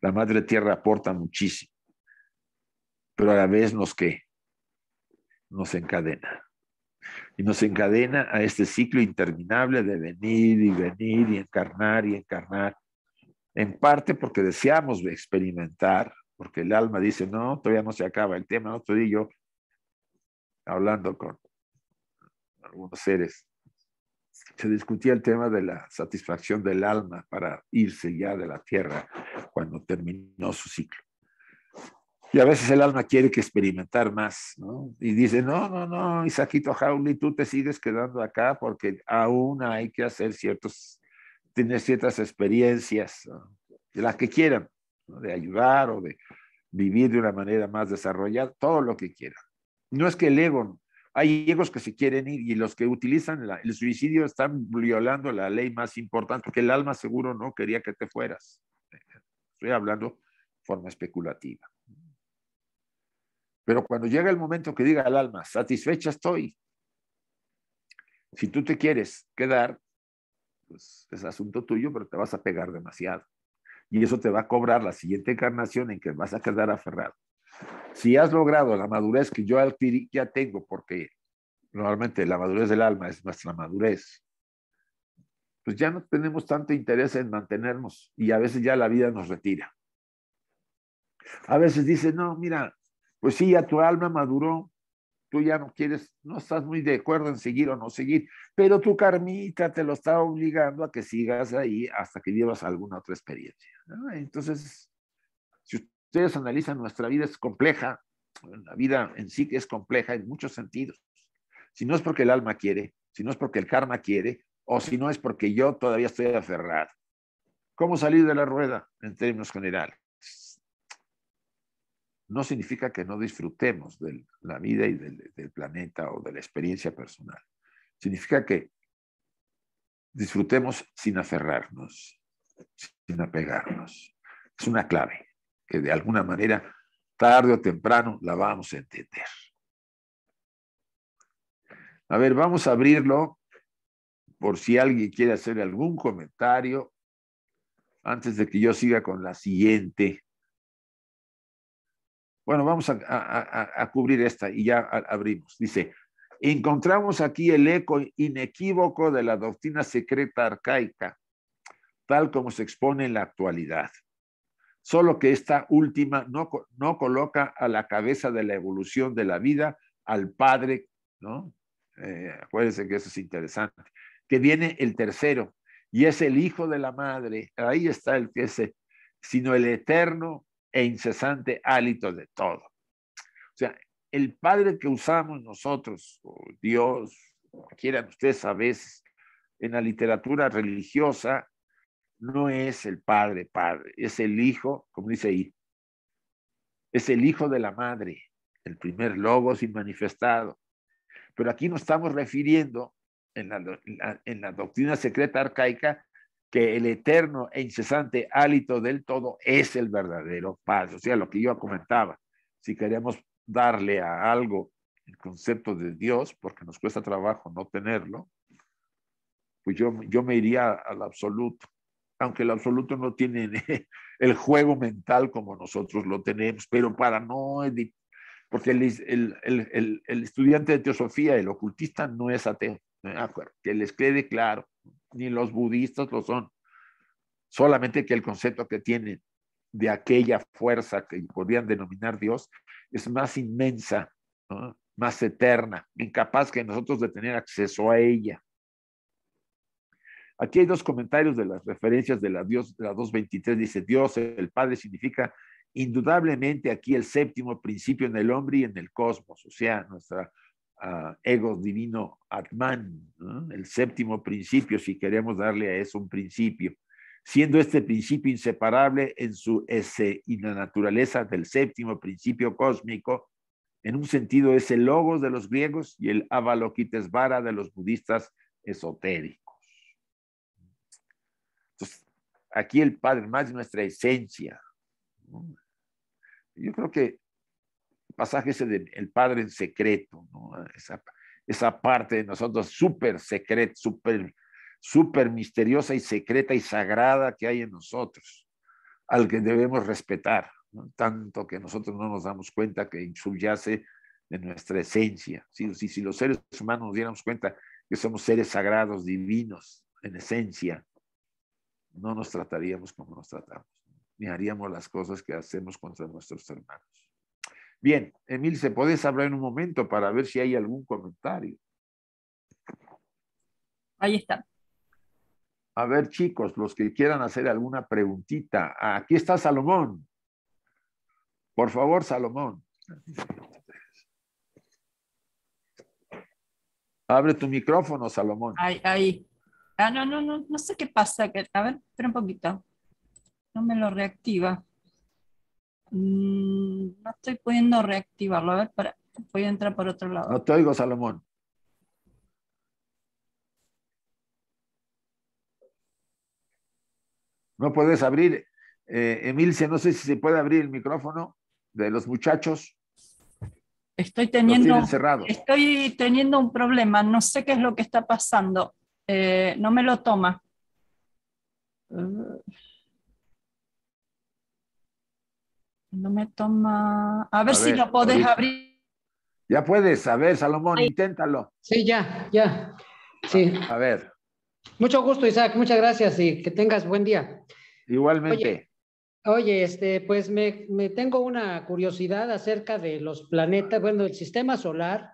La madre tierra aporta muchísimo, pero a la vez nos que nos encadena. Y nos encadena a este ciclo interminable de venir y venir y encarnar y encarnar. En parte porque deseamos experimentar, porque el alma dice, no, todavía no se acaba el tema. Otro día yo, hablando con algunos seres, se discutía el tema de la satisfacción del alma para irse ya de la tierra cuando terminó su ciclo. Y a veces el alma quiere que experimentar más, ¿no? Y dice, no, no, no, Isaquito Jauli, tú te sigues quedando acá porque aún hay que hacer ciertos, tener ciertas experiencias, las que quieran, de ayudar o de vivir de una manera más desarrollada, todo lo que quieran. No es que el ego, hay egos que se quieren ir y los que utilizan el suicidio están violando la ley más importante, que el alma seguro no quería que te fueras. Estoy hablando de forma especulativa. Pero cuando llega el momento que diga al alma, satisfecha estoy, si tú te quieres quedar, pues es asunto tuyo, pero te vas a pegar demasiado. Y eso te va a cobrar la siguiente encarnación en que vas a quedar aferrado. Si has logrado la madurez que yo ya tengo, porque normalmente la madurez del alma es nuestra madurez, pues ya no tenemos tanto interés en mantenernos y a veces ya la vida nos retira. A veces dice, no, mira, pues sí, ya tu alma maduró, tú ya no quieres, no estás muy de acuerdo en seguir o no seguir, pero tu carmita te lo está obligando a que sigas ahí hasta que llevas alguna otra experiencia. Entonces, si ustedes analizan, nuestra vida es compleja, la vida en sí que es compleja en muchos sentidos. Si no es porque el alma quiere, si no es porque el karma quiere, o si no es porque yo todavía estoy aferrado. ¿Cómo salir de la rueda en términos generales? no significa que no disfrutemos de la vida y del, planeta o de la experiencia personal. Significa que disfrutemos sin aferrarnos, sin apegarnos. Es una clave que de alguna manera, tarde o temprano, la vamos a entender. A ver, vamos a abrirlo por si alguien quiere hacer algún comentario antes de que yo siga con la siguiente bueno, vamos a, cubrir esta y ya abrimos. Dice, encontramos aquí el eco inequívoco de la doctrina secreta arcaica, tal como se expone en la actualidad. Solo que esta última no, no coloca a la cabeza de la evolución de la vida al padre, ¿no? Eh, acuérdense que eso es interesante, que viene el tercero y es el hijo de la madre, ahí está el que es, eh, sino el eterno e incesante hálito de todo. O sea, el Padre que usamos nosotros, Dios, quieran ustedes a veces, en la literatura religiosa, no es el Padre, Padre, es el Hijo, como dice ahí, es el Hijo de la Madre, el primer lobo sin manifestado. Pero aquí nos estamos refiriendo en la, doctrina secreta arcaica que el eterno e incesante hálito del todo es el verdadero paz. O sea, lo que yo comentaba, si queremos darle a algo el concepto de Dios, porque nos cuesta trabajo no tenerlo, pues yo, yo me iría al absoluto, aunque el absoluto no tiene el juego mental como nosotros lo tenemos, pero para no porque el, el estudiante de teosofía, el ocultista, no es ateo, que les quede claro ni los budistas lo son. Solamente que el concepto que tienen de aquella fuerza que podrían denominar Dios es más inmensa, más eterna, incapaz que nosotros de tener acceso a ella. Aquí hay dos comentarios de las referencias de la, Dios, de la 2.23. Dice, Dios, el Padre, significa indudablemente aquí el séptimo principio en el hombre y en el cosmos, o sea, nuestra ego divino Atman, el séptimo principio, si queremos darle a eso un principio, siendo este principio inseparable en su ese y la naturaleza del séptimo principio cósmico, en un sentido es el logos de los griegos y el avalokitesvara de los budistas esotéricos. aquí el Padre más nuestra esencia. Yo creo que pasaje ese del Padre en secreto, esa, parte de nosotros súper secreta, súper super misteriosa y secreta y sagrada que hay en nosotros, al que debemos respetar, tanto que nosotros no nos damos cuenta que subyace de nuestra esencia. Si, si, si los seres humanos nos diéramos cuenta que somos seres sagrados, divinos, en esencia, no nos trataríamos como nos tratamos, ni haríamos las cosas que hacemos contra nuestros hermanos. Bien, Emil, ¿se podés hablar en un momento para ver si hay algún comentario? Ahí está. A ver, chicos, los que quieran hacer alguna preguntita. Aquí está Salomón. Por favor, Salomón. Abre tu micrófono, Salomón. Ahí, ahí. Ah, no, no, no, no sé qué pasa. A ver, espera un poquito. No me lo reactiva. Mm, no estoy pudiendo reactivarlo. A ver, voy a entrar por otro lado. No te oigo, Salomón. No puedes abrir, eh, Emilce, no sé si se puede abrir el micrófono de los muchachos. Estoy teniendo, estoy teniendo un problema, no sé qué es lo que está pasando. Eh, no me lo toma. No me toma. A ver si lo puedes abrir. Ya puedes, a ver, Salomón, inténtalo. Sí, ya, ya. Sí. A, ver. Mucho gusto, Isaac. Muchas gracias y que tengas buen día. Igualmente. Oye, este, pues me, tengo una curiosidad acerca de los planetas, bueno, el sistema solar,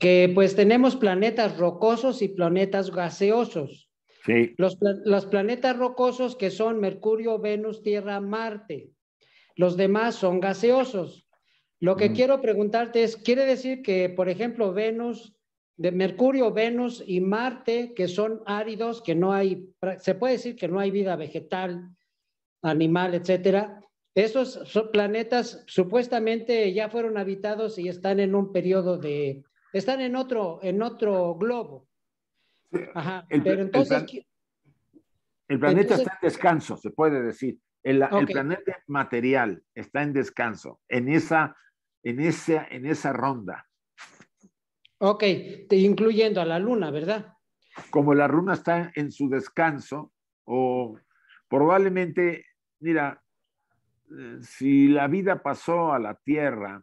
que pues tenemos planetas rocosos y planetas gaseosos. Sí. Los, los planetas rocosos que son Mercurio, Venus, Tierra, Marte los demás son gaseosos. Lo que mm. quiero preguntarte es, ¿quiere decir que, por ejemplo, Venus, de Mercurio, Venus y Marte, que son áridos, que no hay, se puede decir que no hay vida vegetal, animal, etcétera, esos planetas supuestamente ya fueron habitados y están en un periodo de, están en otro, en otro globo. Ajá, el, pero entonces... El, planeta está en descanso, se puede decir. El, planeta material está en descanso, en esa, en esa, en esa ronda. Ok, incluyendo a la luna, ¿verdad? Como la luna está en su descanso, o probablemente, mira, eh, si la vida pasó a la Tierra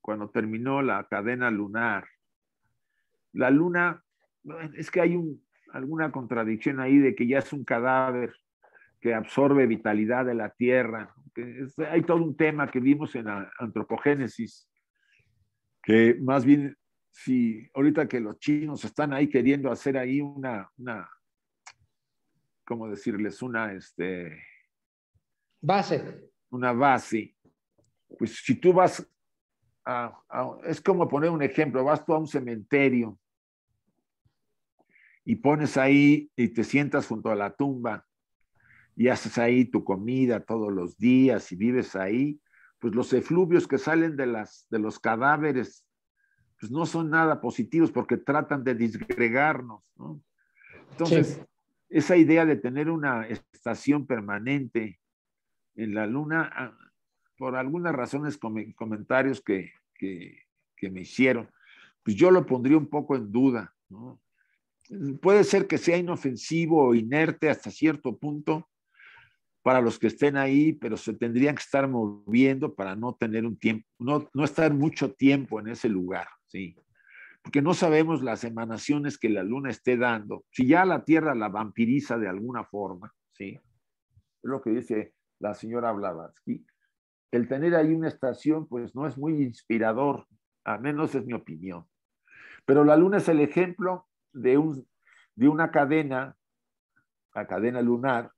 cuando terminó la cadena lunar, la luna, es que hay alguna contradicción ahí de que ya es un cadáver que absorbe vitalidad de la tierra. hay todo un tema que vimos en la antropogénesis, que más bien, si ahorita que los chinos están ahí queriendo hacer ahí una, una ¿cómo decirles? Una, este... Base. Una base. Pues si tú vas a, es como poner un ejemplo, vas tú a un cementerio y pones ahí y te sientas junto a la tumba y haces ahí tu comida todos los días y vives ahí, pues los efluvios que salen de, las, de los cadáveres, pues no son nada positivos porque tratan de disgregarnos, Entonces, esa idea de tener una estación permanente en la luna, ah, por algunas razones, comentarios que, que, me hicieron, pues yo lo pondría un poco en duda, Puede ser que sea inofensivo o inerte hasta cierto punto, para los que estén ahí, pero se tendrían que estar moviendo para no tener un tiempo, no, no estar mucho tiempo en ese lugar, ¿sí? Porque no sabemos las emanaciones que la luna esté dando. Si ya la Tierra la vampiriza de alguna forma, ¿sí? Es lo que dice la señora Blavatsky. El tener ahí una estación, pues no es muy inspirador, a menos es mi opinión. Pero la luna es el ejemplo de, un, de una cadena, la cadena lunar,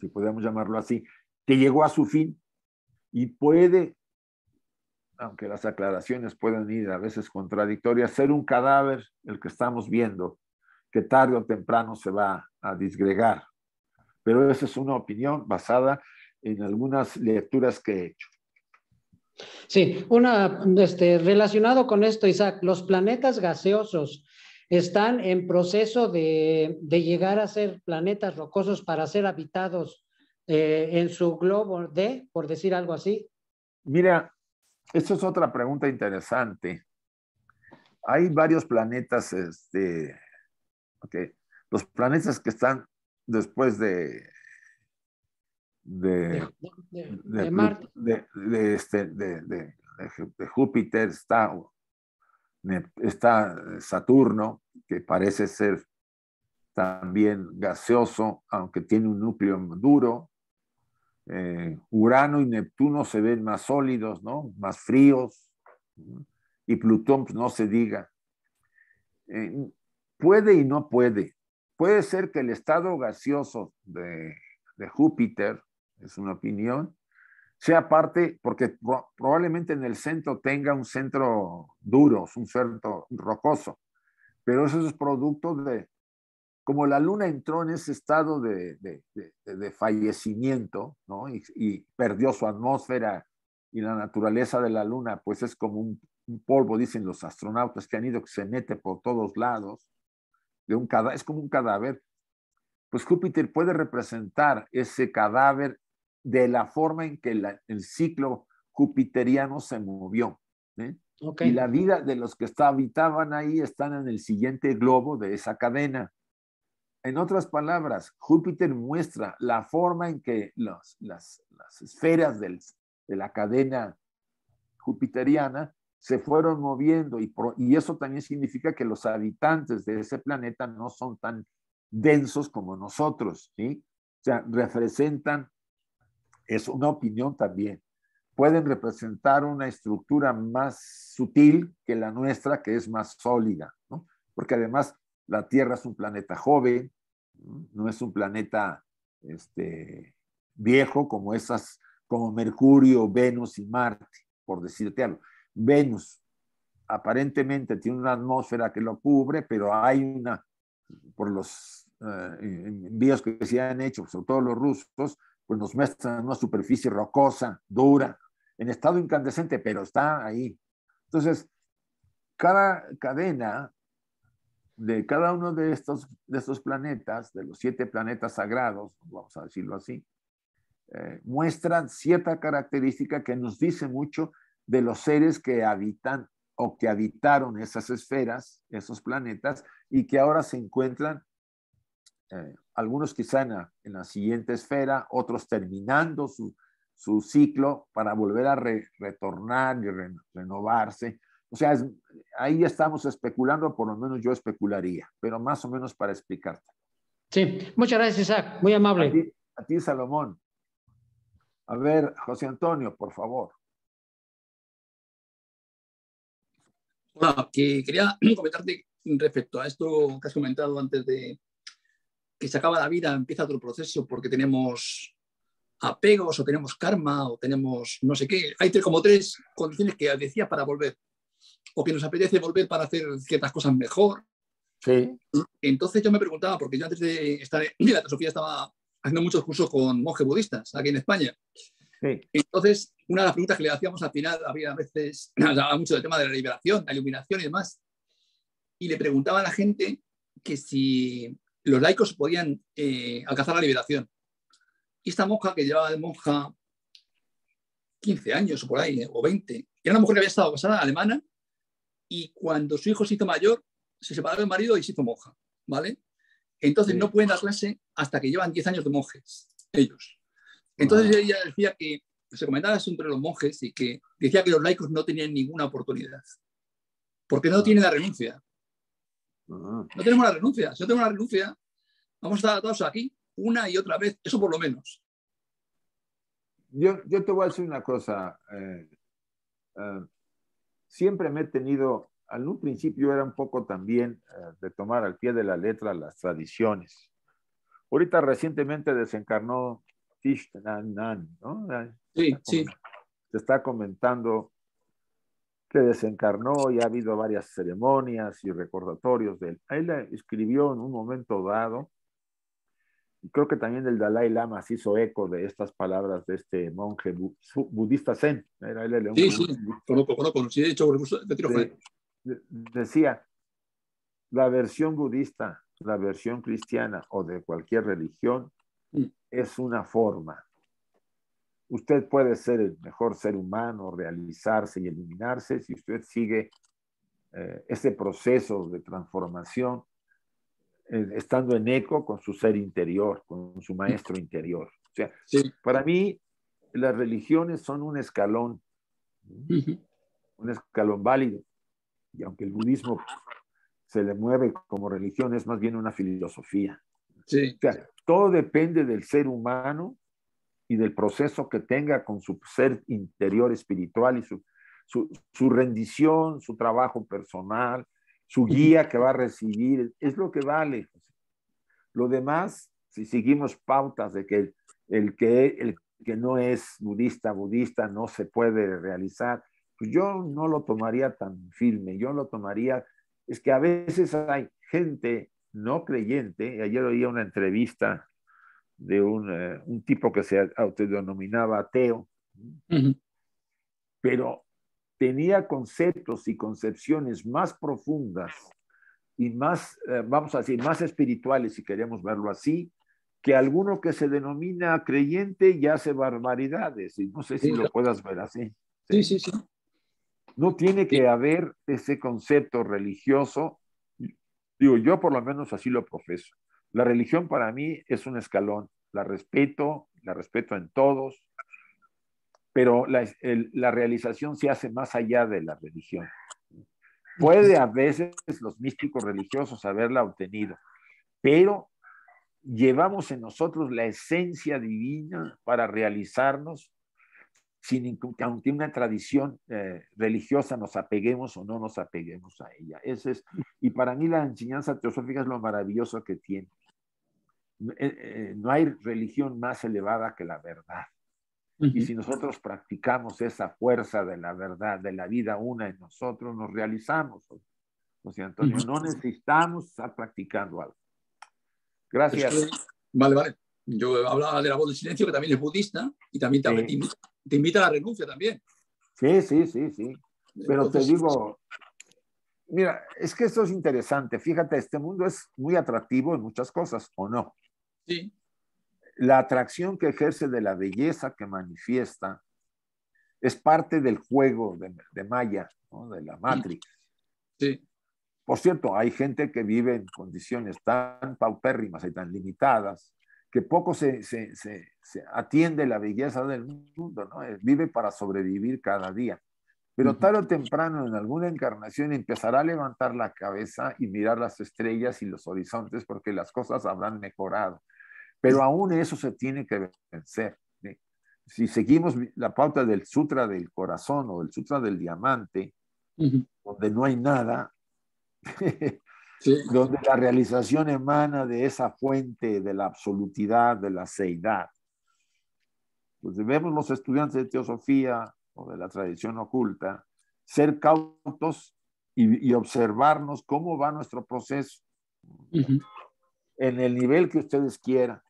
si podemos llamarlo así, que llegó a su fin y puede, aunque las aclaraciones pueden ir a veces contradictorias, ser un cadáver el que estamos viendo, que tarde o temprano se va a disgregar. Pero esa es una opinión basada en algunas lecturas que he hecho. Sí, una, este, relacionado con esto, Isaac, los planetas gaseosos están en proceso de, llegar a ser planetas rocosos para ser habitados eh, en su globo de, por decir algo así? Mira, esta es otra pregunta interesante. Hay varios planetas, este, los planetas que están después de de, de, de, Júpiter está está Saturno, que parece ser también gaseoso, aunque tiene un núcleo duro. Eh, Urano y Neptuno se ven más sólidos, ¿no? más fríos. Y Plutón, pues, no se diga. Eh, puede y no puede. Puede ser que el estado gaseoso de Júpiter, es una opinión, sea parte, porque probablemente en el centro tenga un centro duro, un centro rocoso, pero eso es producto de, como la luna entró en ese estado de, fallecimiento, ¿no? Y, perdió su atmósfera y la naturaleza de la luna, pues es como un, polvo, dicen los astronautas que han ido, que se mete por todos lados, de un es como un cadáver, pues Júpiter puede representar ese cadáver de la forma en que el ciclo jupiteriano se movió. ¿eh? Y la vida de los que está, habitaban ahí están en el siguiente globo de esa cadena. En otras palabras, Júpiter muestra la forma en que las, esferas de la cadena jupiteriana se fueron moviendo y, y, eso también significa que los habitantes de ese planeta no son tan densos como nosotros, ¿sí? O sea, representan es una opinión también. Pueden representar una estructura más sutil que la nuestra, que es más sólida, ¿no? Porque además la Tierra es un planeta joven, no es un planeta este, viejo como esas, como Mercurio, Venus y Marte, por decirte algo. Venus aparentemente tiene una atmósfera que lo cubre, pero hay una, por los eh, envíos que se han hecho, sobre todo los rusos, pues nos muestra una superficie rocosa, dura, en estado incandescente, pero está ahí. Entonces, cada cadena de cada uno de estos, de estos planetas, de los siete planetas sagrados, vamos a decirlo así, eh, muestran cierta característica que nos dice mucho de los seres que habitan o que habitaron esas esferas, esos planetas, y que ahora se encuentran eh, algunos quizá en la, siguiente esfera, otros terminando su, su ciclo para volver a retornar y renovarse. O sea, ahí estamos especulando, por lo menos yo especularía, pero más o menos para explicarte. Sí, muchas gracias, Isaac, muy amable. a ti, Salomón. A ver, José Antonio, por favor. Hola, que quería comentarte respecto a esto que has comentado antes de, que se acaba la vida, empieza otro proceso porque tenemos apegos o tenemos karma o tenemos no sé qué. Hay tres, como tres condiciones que decía para volver o que nos apetece volver para hacer ciertas cosas mejor. Sí. Entonces yo me preguntaba, porque yo antes de estar en la filosofía estaba haciendo muchos cursos con monjes budistas aquí en España. Sí. Entonces, una de las preguntas que le hacíamos al final, había a veces, hablaba mucho del tema de la liberación, la iluminación y demás, y le preguntaba a la gente que si los laicos podían eh, alcanzar la liberación. Y esta monja que llevaba de monja 15 años o por ahí, o 20, era una mujer que había estado casada, alemana, y cuando su hijo se hizo mayor, se separó del marido y se hizo monja, ¿vale? Entonces no pueden dar clase hasta que llevan 10 años de monjes, ellos. Entonces ella decía que se comentaba siempre los monjes y que decía que los laicos no tenían ninguna oportunidad, porque no tienen la renuncia. Ah. No tenemos la renuncia. Si yo tengo la renuncia, vamos a estar todos aquí una y otra vez, eso por lo menos. Yo, yo te voy a decir una cosa. Eh, eh, siempre me he tenido, en un principio era un poco también eh, de tomar al pie de la letra las tradiciones. Ahorita recientemente desencarnó Tish ¿no? Sí, sí. Se está comentando que desencarnó y ha habido varias ceremonias y recordatorios de él. Él escribió en un momento dado, y creo que también el Dalai Lama se hizo eco de estas palabras de este monje budista zen. Era sí, sí, conozco, conozco, hecho, decía, la versión budista, la versión cristiana o de cualquier religión mm. es una forma, Usted puede ser el mejor ser humano, realizarse y eliminarse si usted sigue eh, ese proceso de transformación eh, estando en eco con su ser interior, con su maestro interior. para mí las religiones son un escalón, un escalón válido. Y aunque el budismo se le mueve como religión, es más bien una filosofía. todo depende del ser humano y del proceso que tenga con su ser interior espiritual y su, su, su rendición, su trabajo personal, su guía que va a recibir, es lo que vale. Lo demás, si seguimos pautas de que el, que, el que no es budista, budista, no se puede realizar, pues yo no lo tomaría tan firme, yo lo tomaría, es que a veces hay gente no creyente, ayer oí una entrevista de eh, un, tipo que se autodenominaba ateo, pero tenía conceptos y concepciones más profundas y más, eh, vamos a decir, más espirituales, si queremos verlo así, que alguno que se denomina creyente y hace barbaridades. Y no sé si lo puedas ver así. Sí, sí, sí. No tiene que haber ese concepto religioso. Digo, yo por lo menos así lo profeso. La religión para mí es un escalón. La respeto, la respeto en todos, pero la, realización se hace más allá de la religión. Puede a veces los místicos religiosos haberla obtenido, pero llevamos en nosotros la esencia divina para realizarnos sin que aunque una tradición eh, religiosa nos apeguemos o no nos apeguemos a ella. Ese es, y para mí la enseñanza teosófica es lo maravilloso que tiene. Eh, eh, no hay religión más elevada que la verdad. Y si nosotros practicamos esa fuerza de la verdad, de la vida una en nosotros, nos realizamos. José Antonio, no necesitamos estar practicando algo. Gracias. Vale, vale. Yo hablaba de la voz del silencio, que también es budista, y también te, te invita a la renuncia también. Sí, sí, sí, sí. Pero te digo, mira, es que esto es interesante. Fíjate, este mundo es muy atractivo en muchas cosas, ¿o no? La atracción que ejerce de la belleza que manifiesta es parte del juego de, Maya, de la Matrix. Sí. Por cierto, hay gente que vive en condiciones tan paupérrimas y tan limitadas que poco se, atiende la belleza del mundo, ¿no? Eh, vive para sobrevivir cada día. Pero tarde o temprano, en alguna encarnación, empezará a levantar la cabeza y mirar las estrellas y los horizontes porque las cosas habrán mejorado. Pero aún eso se tiene que vencer. Si seguimos la pauta del sutra del corazón o del sutra del diamante, donde no hay nada, donde la realización emana de esa fuente de la absolutidad, de la seidad. pues debemos los estudiantes de teosofía o de la tradición oculta ser cautos y, observarnos cómo va nuestro proceso. En el nivel que ustedes quieran.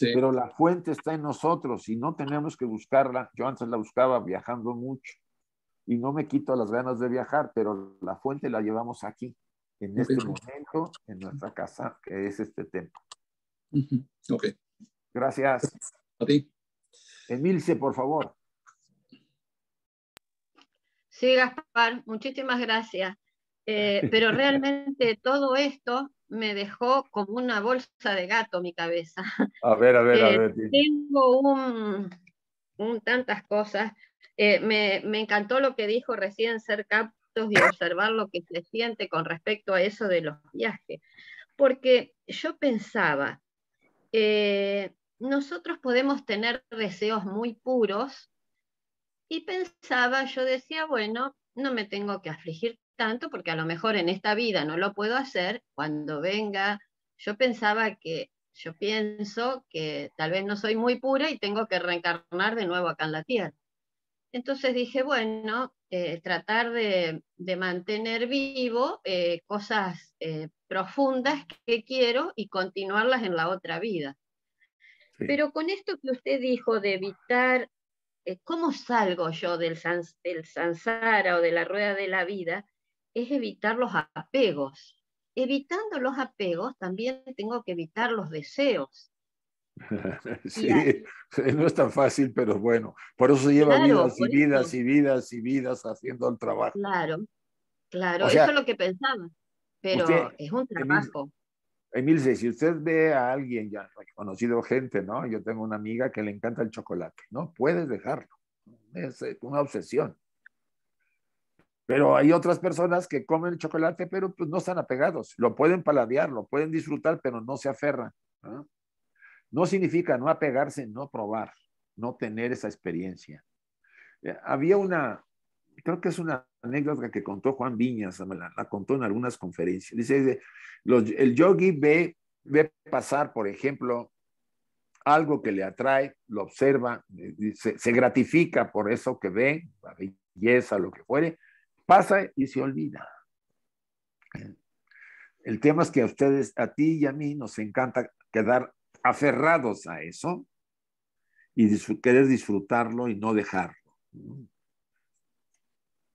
Pero la fuente está en nosotros y no tenemos que buscarla. Yo antes la buscaba viajando mucho y no me quito las ganas de viajar, pero la fuente la llevamos aquí, en este momento, en nuestra casa, que es este templo. Gracias. A Emilce, por favor. Sí, Gaspar, muchísimas gracias. Eh, pero realmente todo esto me dejó como una bolsa de gato mi cabeza. A ver, a ver, a eh, ver. Tengo un, tantas cosas. Eh, me, me, encantó lo que dijo recién ser captos y observar lo que se siente con respecto a eso de los viajes. Porque yo pensaba, eh, nosotros podemos tener deseos muy puros y pensaba, yo decía, bueno, no me tengo que afligir tanto porque a lo mejor en esta vida no lo puedo hacer, cuando venga, yo pensaba que, yo pienso que tal vez no soy muy pura y tengo que reencarnar de nuevo acá en la tierra. Entonces dije, bueno, eh, tratar de, de, mantener vivo eh, cosas eh, profundas que quiero y continuarlas en la otra vida. Pero con esto que usted dijo de evitar ¿cómo salgo yo del, sans, del, sansara o de la rueda de la vida? es evitar los apegos. Evitando los apegos, también tengo que evitar los deseos. sí, no es tan fácil, pero bueno, por eso se lleva vidas y vidas y vidas y vidas haciendo el trabajo. Claro, claro, eso es lo que pensaba, pero es un trabajo. Emilce, si usted ve a alguien, ya reconocido conocido gente, ¿no? Yo tengo una amiga que le encanta el chocolate, ¿no? Puedes dejarlo, es eh, una obsesión. Pero hay otras personas que comen chocolate, pero pues no están apegados. Lo pueden paladear, lo pueden disfrutar, pero no se aferran. ¿no? significa no apegarse, no probar, no tener esa experiencia. Eh, había una, creo que es una anécdota que contó Juan Viñas, la, contó en algunas conferencias. Dice, el yogi ve, ve pasar, por ejemplo, algo que le atrae, lo observa, eh, se, se gratifica por eso que ve, la belleza, lo que fuere, pasa y se olvida. El tema es que a ustedes, a ti y a mí, nos encanta quedar aferrados a eso y querer disfrutarlo y no dejarlo.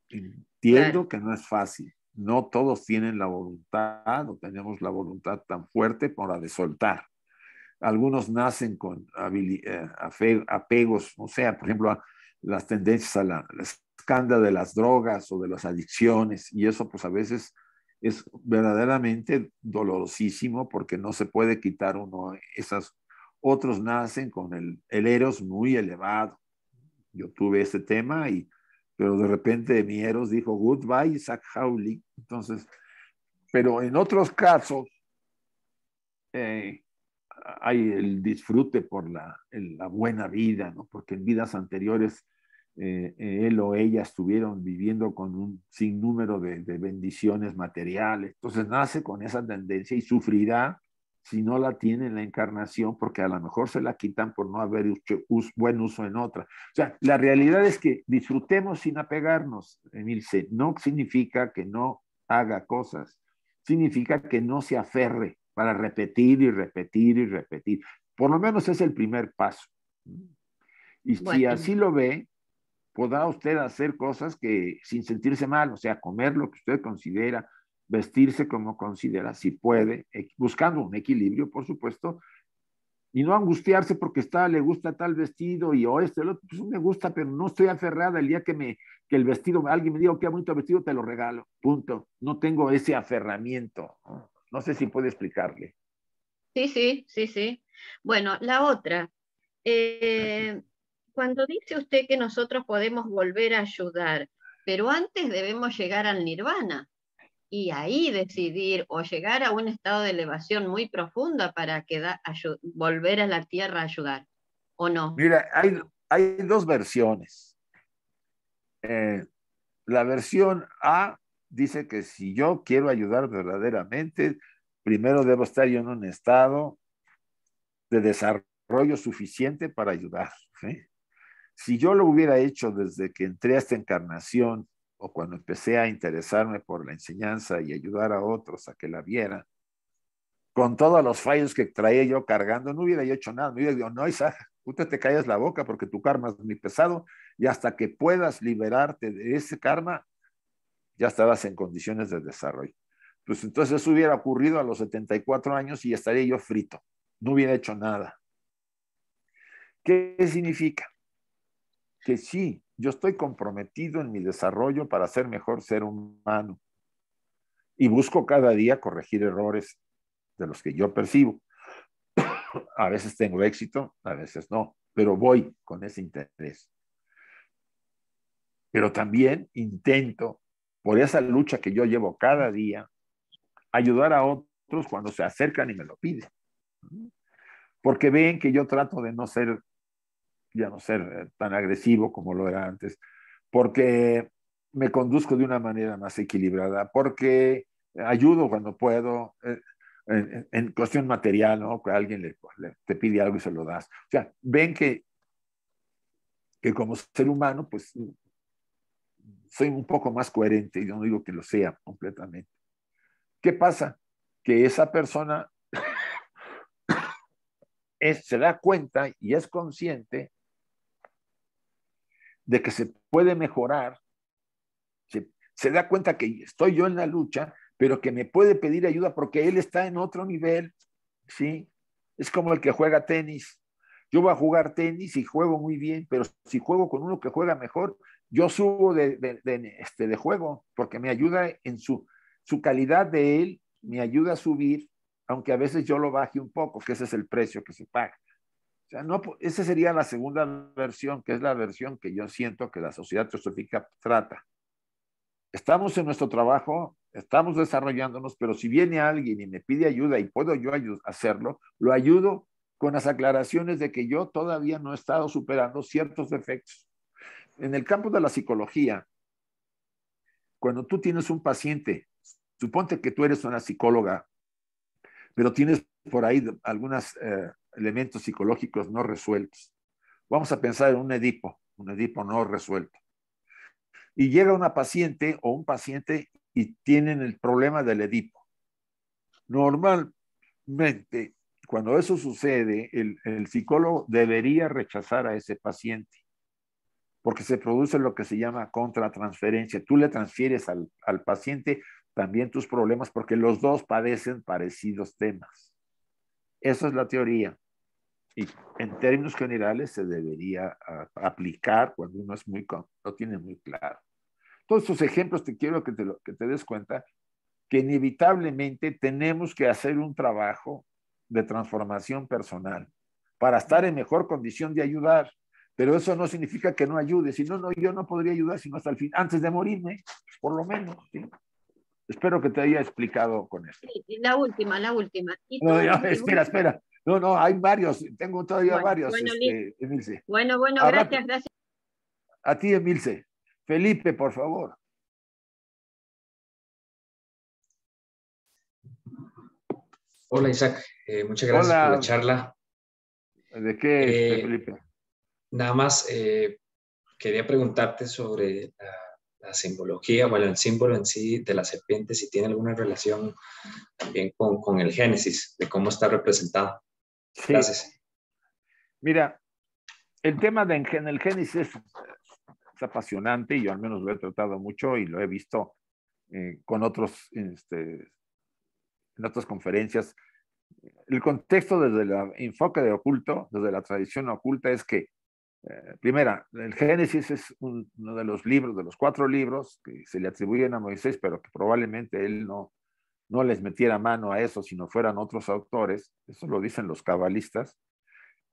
Entiendo que no es fácil. No todos tienen la voluntad o tenemos la voluntad tan fuerte para de soltar. Algunos nacen con eh, apegos, o sea, por ejemplo, las tendencias a la, escándalo de las drogas o de las adicciones, y eso pues a veces es verdaderamente dolorosísimo porque no se puede quitar uno eh, esas. Otros nacen con el, el eros muy elevado. Yo tuve ese tema, y, pero de repente mi eros dijo goodbye, Isaac Howley. Entonces, pero en otros casos eh, hay el disfrute por la, la buena vida, ¿no? porque en vidas anteriores eh, eh, él o ella estuvieron viviendo con un sinnúmero de, bendiciones materiales. Entonces nace con esa tendencia y sufrirá si no la tiene en la encarnación, porque a lo mejor se la quitan por no haber buen uso en otra. O sea, la realidad es que disfrutemos sin apegarnos, Emilce. No significa que no haga cosas, significa que no se aferre para repetir y repetir y repetir. Por lo menos es el primer paso. Y si así lo ve, podrá usted hacer cosas que sin sentirse mal, o sea, comer lo que usted considera, vestirse como considera, si puede, buscando un equilibrio, por supuesto, y no angustiarse porque está, le gusta tal vestido y o este, el otro, pues me gusta, pero no estoy aferrada el día que, me, que el vestido, alguien me diga, oh, qué bonito vestido, te lo regalo, punto. No tengo ese aferramiento. No sé si puede explicarle. Sí, sí, sí, sí. Bueno, la otra. Eh, cuando dice usted que nosotros podemos volver a ayudar, pero antes debemos llegar al nirvana y ahí decidir o llegar a un estado de elevación muy profunda para volver a la tierra a ayudar, ¿o no? Mira, hay, dos versiones. Eh, la versión A dice que si yo quiero ayudar verdaderamente, primero debo estar yo en un estado de desarrollo suficiente para ayudar. ¿sí? Si yo lo hubiera hecho desde que entré a esta encarnación o cuando empecé a interesarme por la enseñanza y ayudar a otros a que la vieran, con todos los fallos que traía yo cargando, no hubiera yo hecho nada. me hubiera dicho, no, Isa, tú te callas la boca porque tu karma es muy pesado y hasta que puedas liberarte de ese karma, ya estarás en condiciones de desarrollo. Pues entonces eso hubiera ocurrido a los 74 años y estaría yo frito. No hubiera hecho nada. ¿Qué significa? que sí, yo estoy comprometido en mi desarrollo para ser mejor ser humano y busco cada día corregir errores de los que yo percibo. a veces tengo éxito, a veces no, pero voy con ese interés. Pero también intento, por esa lucha que yo llevo cada día, ayudar a otros cuando se acercan y me lo piden. Porque ven que yo trato de no ser ya no ser tan agresivo como lo era antes, porque me conduzco de una manera más equilibrada, porque ayudo cuando puedo, eh, en, cuestión material, ¿no? Que alguien le, te pide algo y se lo das. O sea, ven que, que como ser humano, pues soy un poco más coherente, yo no digo que lo sea completamente. ¿Qué pasa? Que esa persona es, se da cuenta y es consciente de que se puede mejorar, se, da cuenta que estoy yo en la lucha, pero que me puede pedir ayuda porque él está en otro nivel, ¿sí? Es como el que juega tenis. Yo voy a jugar tenis y juego muy bien, pero si juego con uno que juega mejor, yo subo de, este, de juego porque me ayuda en su, su calidad de él, me ayuda a subir, aunque a veces yo lo baje un poco, que ese es el precio que se paga. O sea, no, pues, esa sería la segunda versión, que es la versión que yo siento que la sociedad teosófica trata. Estamos en nuestro trabajo, estamos desarrollándonos, pero si viene alguien y me pide ayuda y puedo yo hacerlo, lo ayudo con las aclaraciones de que yo todavía no he estado superando ciertos defectos. En el campo de la psicología, cuando tú tienes un paciente, suponte que tú eres una psicóloga, pero tienes por ahí algunas eh, elementos psicológicos no resueltos. Vamos a pensar en un Edipo, un Edipo no resuelto. Y llega una paciente o un paciente y tienen el problema del Edipo. Normalmente, cuando eso sucede, el, psicólogo debería rechazar a ese paciente porque se produce lo que se llama contratransferencia. Tú le transfieres al, paciente también tus problemas porque los dos padecen parecidos temas. Esa es la teoría y en términos generales se debería aplicar cuando uno es muy, no tiene muy claro. Todos estos ejemplos te quiero que te, que te des cuenta que inevitablemente tenemos que hacer un trabajo de transformación personal para estar en mejor condición de ayudar. Pero eso no significa que no ayude. Si no, yo no podría ayudar sino hasta el fin, antes de morirme, pues, por lo menos. Espero que te haya explicado con esto. Sí, la última, la última. espera, espera. No, no, hay varios, tengo todavía varios, bueno, este, Bueno, bueno, gracias, gracias. A ti, Emilce. Felipe, por favor. Hola, Isaac. Eh, muchas gracias por la charla. ¿De qué, eh, Felipe? Nada más eh, quería preguntarte sobre la, simbología, bueno, el símbolo en sí de la serpiente, si tiene alguna relación también con el Génesis, de cómo está representado. Gracias. Mira, el tema de en el Génesis es, apasionante y yo al menos lo he tratado mucho y lo he visto eh, con otros, este, en otras conferencias. El contexto desde el enfoque de oculto, desde la tradición oculta, es que, primero, eh, primera, el Génesis es uno de los libros, de los cuatro libros que se le atribuyen a Moisés, pero que probablemente él no, no les metiera mano a eso, si no fueran otros autores, eso lo dicen los cabalistas.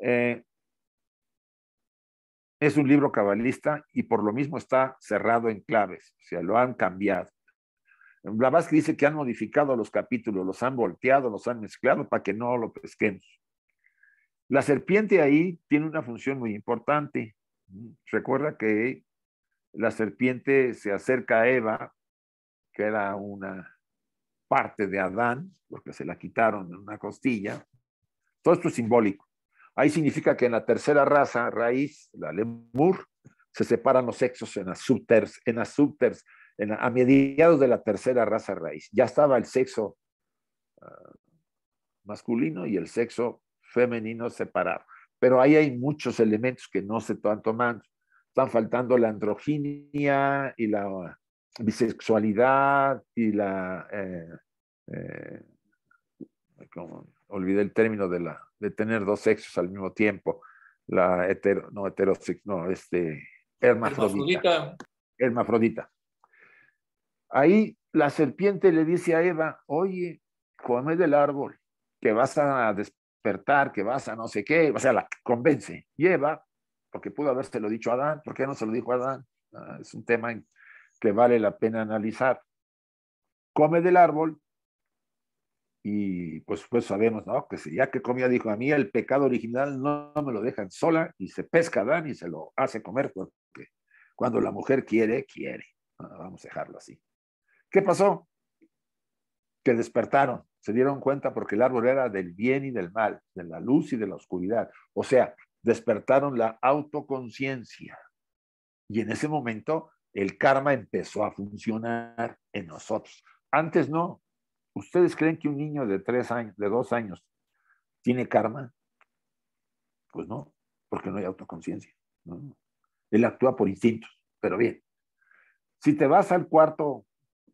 Eh, es un libro cabalista y por lo mismo está cerrado en claves, o sea, lo han cambiado. Blavatsky dice que han modificado los capítulos, los han volteado, los han mezclado para que no lo pesquemos. La serpiente ahí tiene una función muy importante. Recuerda que la serpiente se acerca a Eva, que era una parte de Adán, porque se la quitaron en una costilla. Todo esto es simbólico. Ahí significa que en la tercera raza, raíz, la lemur, se separan los sexos en las subters, en las a mediados de la tercera raza raíz. Ya estaba el sexo ah, masculino y el sexo femenino separado. Pero ahí hay muchos elementos que no se están tomando. Están faltando la androginia y la bisexualidad y la eh, eh, olvidé el término de, la, de tener dos sexos al mismo tiempo, la hetero, no heterosex, no, este, hermafrodita. Hermafrodita. Ahí la serpiente le dice a Eva, oye, come del árbol, que vas a despertar, que vas a no sé qué, o sea, la convence. Y Eva, porque pudo lo dicho a Adán, ¿por qué no se lo dijo a Adán? Ah, es un tema que vale la pena analizar. Come del árbol y pues, pues sabemos, ¿no? Que si ya que comía dijo a mí, el pecado original no, me lo dejan sola y se pesca dan y se lo hace comer porque cuando la mujer quiere, quiere. Ah, vamos a dejarlo así. ¿Qué pasó? Que despertaron, se dieron cuenta porque el árbol era del bien y del mal, de la luz y de la oscuridad. O sea, despertaron la autoconciencia. Y en ese momento el karma empezó a funcionar en nosotros. Antes no, ¿Ustedes creen que un niño de tres años, de dos años, tiene karma? Pues no, porque no hay autoconciencia. ¿no? Él actúa por instintos, pero bien. Si te vas al cuarto,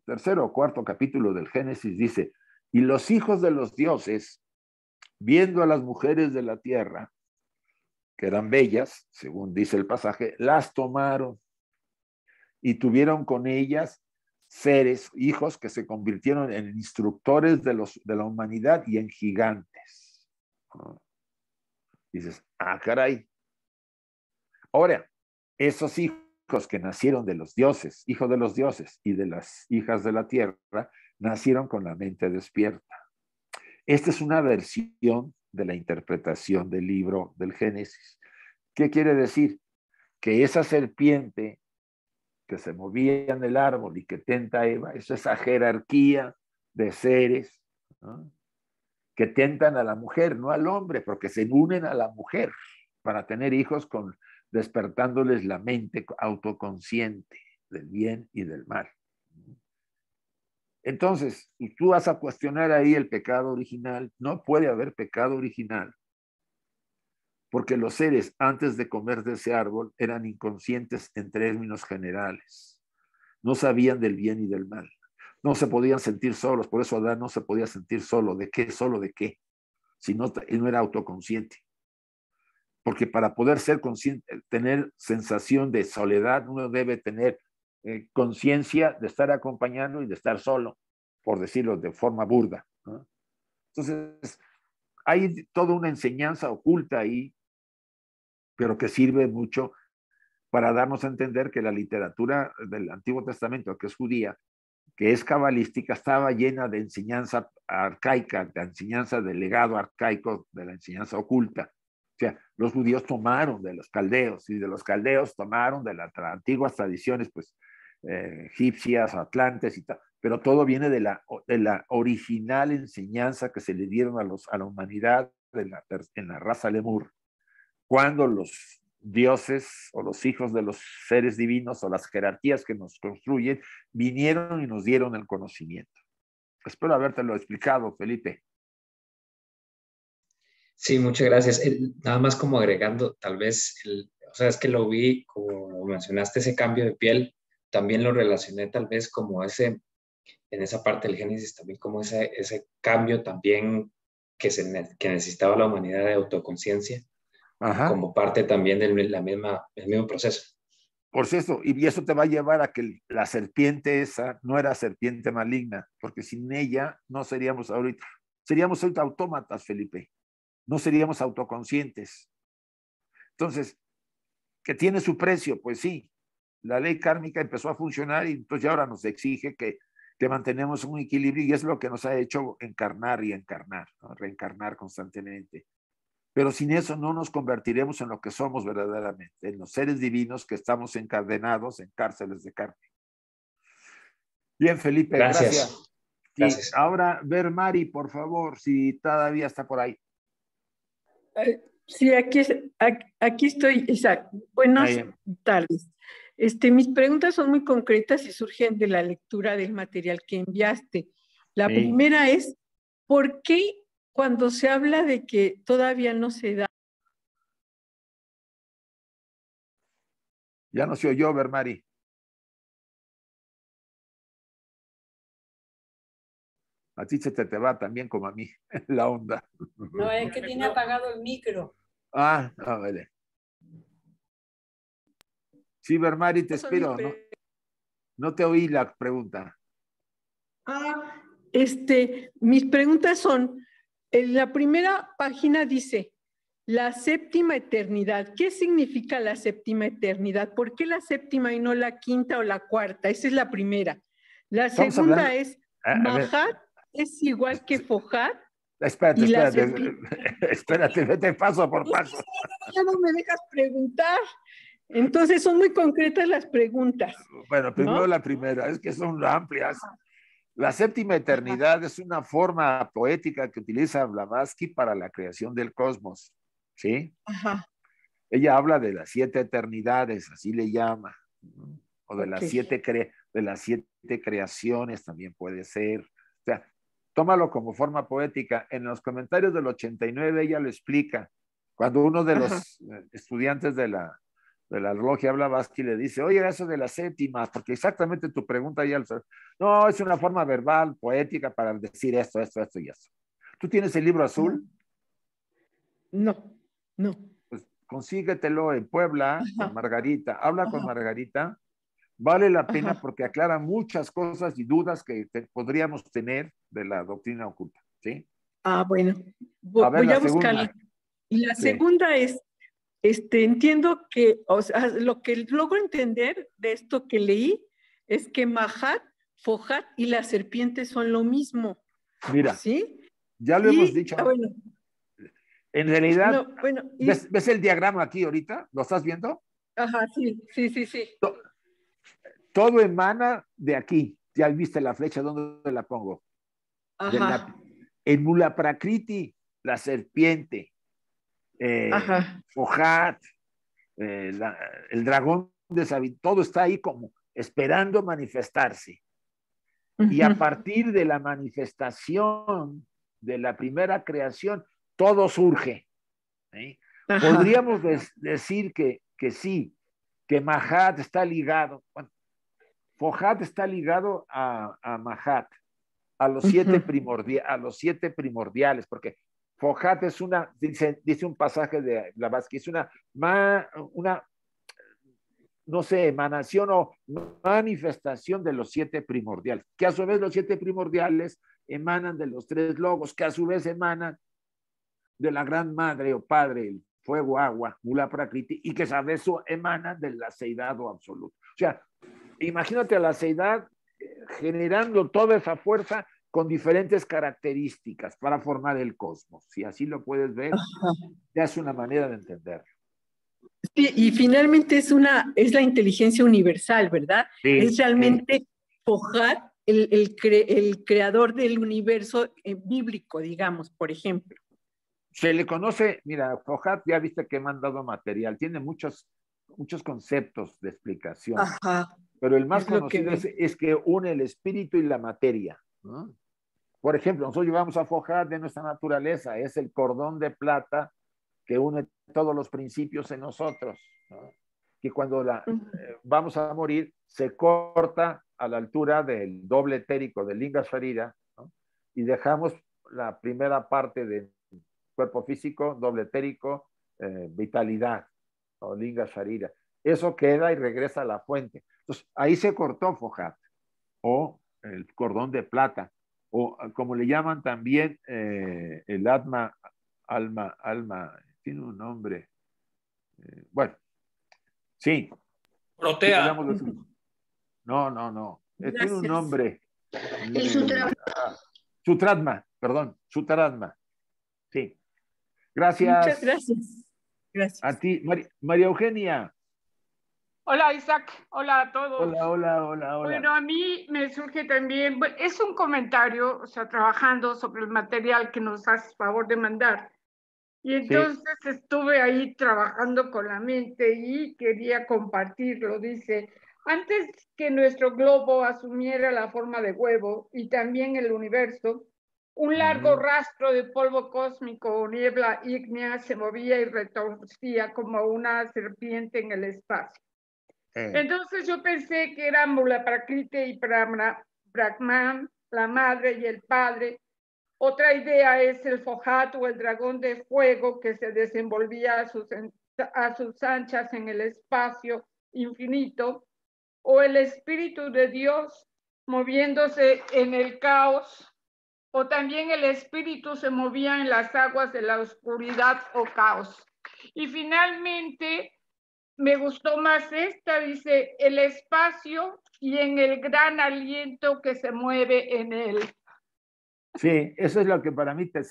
tercero o cuarto capítulo del Génesis, dice, y los hijos de los dioses, viendo a las mujeres de la tierra, que eran bellas, según dice el pasaje, las tomaron y tuvieron con ellas seres, hijos que se convirtieron en instructores de, los, de la humanidad y en gigantes. Dices, ah, caray. Ahora, esos hijos que nacieron de los dioses, hijos de los dioses y de las hijas de la tierra, nacieron con la mente despierta. Esta es una versión de la interpretación del libro del Génesis. ¿Qué quiere decir? Que esa serpiente que se movía en el árbol y que tenta a Eva, es esa jerarquía de seres que tentan a la mujer, no al hombre, porque se unen a la mujer para tener hijos con, despertándoles la mente autoconsciente del bien y del mal. Entonces, tú vas a cuestionar ahí el pecado original, no puede haber pecado original porque los seres antes de comer de ese árbol eran inconscientes en términos generales. No sabían del bien y del mal. No se podían sentir solos, por eso Adán no se podía sentir solo. ¿De qué? ¿Solo de qué? Si no, no era autoconsciente. Porque para poder ser consciente, tener sensación de soledad, uno debe tener eh, conciencia de estar acompañado y de estar solo, por decirlo de forma burda. Entonces, hay toda una enseñanza oculta ahí pero que sirve mucho para darnos a entender que la literatura del Antiguo Testamento, que es judía, que es cabalística, estaba llena de enseñanza arcaica, de enseñanza del legado arcaico, de la enseñanza oculta. O sea, los judíos tomaron de los caldeos y de los caldeos tomaron de las antiguas tradiciones, pues, eh, egipcias, atlantes y tal. Pero todo viene de la, de la original enseñanza que se le dieron a, los, a la humanidad en la raza lemur cuando los dioses o los hijos de los seres divinos o las jerarquías que nos construyen vinieron y nos dieron el conocimiento. Espero habértelo explicado, Felipe. Sí, muchas gracias. Eh, nada más como agregando, tal vez, o sea, es que lo vi, como mencionaste, ese cambio de piel, también lo relacioné tal vez como ese, en esa parte del Génesis, también como ese, cambio también que, se, que necesitaba la humanidad de autoconciencia como parte también del la misma, el mismo proceso. Por cierto, y eso te va a llevar a que la serpiente esa no era serpiente maligna, porque sin ella no seríamos ahorita, seríamos autómatas, Felipe, no seríamos autoconscientes. Entonces, que tiene su precio, pues sí, la ley kármica empezó a funcionar y entonces ahora nos exige que, que mantenemos un equilibrio y es lo que nos ha hecho encarnar y encarnar, reencarnar constantemente. Pero sin eso no nos convertiremos en lo que somos verdaderamente, en los seres divinos que estamos encadenados en cárceles de carne. Bien, Felipe, gracias. gracias. ahora, ver Mari, por favor, si todavía está por ahí. Sí, aquí, aquí estoy, Isaac. Buenas tardes. Este, mis preguntas son muy concretas y surgen de la lectura del material que enviaste. La primera es, ¿por qué cuando se habla de que todavía no se da. Ya no se oyó, Bermari. A ti se te, va también como a mí, la onda. No, es que tiene apagado el micro. Ah, ah vale. Sí, Bermari, te espero. No, no te oí la pregunta. Ah, este, mis preguntas son, en la primera página dice, la séptima eternidad. ¿Qué significa la séptima eternidad? ¿Por qué la séptima y no la quinta o la cuarta? Esa es la primera. La segunda es, es igual que fojar. Espérate, espérate, espérate, vete paso por pues paso. Ya no me dejas preguntar. Entonces son muy concretas las preguntas. Bueno, primero la primera, es que son amplias. La séptima eternidad es una forma poética que utiliza Blavatsky para la creación del cosmos, ¿sí? Ella habla de las siete eternidades, así le llama, o de, las siete de las siete creaciones también puede ser. O sea, tómalo como forma poética. En los comentarios del 89 ella lo explica. Cuando uno de los eh, estudiantes de la de la logia y le dice, oye, eso de la séptima, porque exactamente tu pregunta ya, no, es una forma verbal, poética para decir esto, esto, esto y eso ¿Tú tienes el libro azul? No, no. Pues consíguetelo en Puebla, Margarita, habla con Margarita, vale la pena porque aclara muchas cosas y dudas que podríamos tener de la doctrina oculta, Ah, bueno, voy a, buscarlo. Y la segunda es, este, entiendo que, sea, lo que logro entender de esto que leí es que Mahat, Fojat y la serpiente son lo mismo. Mira, ¿sí? ya lo hemos dicho. Ah, en realidad, bueno, ¿ves, el diagrama aquí ahorita? ¿Lo estás viendo? Ajá, sí, sí, sí, sí. Todo, emana de aquí. Ya viste la flecha, ¿dónde la pongo? Ajá. la, en Mulaprakriti, la serpiente eh, Fojat, eh, el dragón de Sabin, todo está ahí como esperando manifestarse. Y a partir de la manifestación de la primera creación, todo surge. Podríamos decir que, sí, que Mahat está ligado, bueno, Fojat está ligado a, Mahat, a los siete, a los siete primordiales, porque Fojat es una, dice, un pasaje de Blavatsky, es una, una, no sé, emanación o manifestación de los siete primordiales, que a su vez los siete primordiales emanan de los tres logos, que a su vez emanan de la gran madre o padre, el fuego, agua, mula prakriti, y que a su vez emanan de la seidad o absoluto. O sea, imagínate a la seidad eh, generando toda esa fuerza con diferentes características para formar el cosmos. Si así lo puedes ver, te hace es una manera de entenderlo. Sí, y finalmente es una es la inteligencia universal, ¿verdad? es realmente sí. el, el, creador del universo eh, bíblico, digamos, por ejemplo. Se le conoce, mira, Fohat ya viste que han mandado material, tiene muchos, muchos conceptos de explicación. Pero el más conocido Es, es que une el espíritu y la materia. Por ejemplo, nosotros llevamos a fojar de nuestra naturaleza, es el cordón de plata que une todos los principios en nosotros, que cuando la, eh, vamos a morir se corta a la altura del doble etérico de linga sharira y dejamos la primera parte del cuerpo físico, doble etérico, eh, vitalidad o linga sharira Eso queda y regresa a la fuente. Entonces, ahí se cortó Fojat o el cordón de plata, o ah, como le llaman también eh, el atma alma, alma, tiene un nombre. Eh, bueno, sí. Protea. No, no, no. Eh, tiene un nombre. sutradma perdón, sutradma Sí. Gracias. Muchas gracias. Gracias. A ti, María Eugenia. Hola Isaac, hola a todos. Hola, hola, hola, hola. Bueno, a mí me surge también, es un comentario, o sea, trabajando sobre el material que nos haces favor de mandar. Y entonces estuve ahí trabajando con la mente y quería compartirlo. Dice, antes que nuestro globo asumiera la forma de huevo y también el universo, un largo rastro de polvo cósmico o niebla ígnea se movía y retorcía como una serpiente en el espacio. Eh. Entonces yo pensé que para Prakriti y Brahman, la madre y el padre. Otra idea es el Fojat o el dragón de fuego que se desenvolvía a sus anchas en el espacio infinito, o el Espíritu de Dios moviéndose en el caos, o también el Espíritu se movía en las aguas de la oscuridad o caos. Y finalmente, me gustó más esta, dice, el espacio y en el gran aliento que se mueve en él. Sí, eso es lo que para mí, te,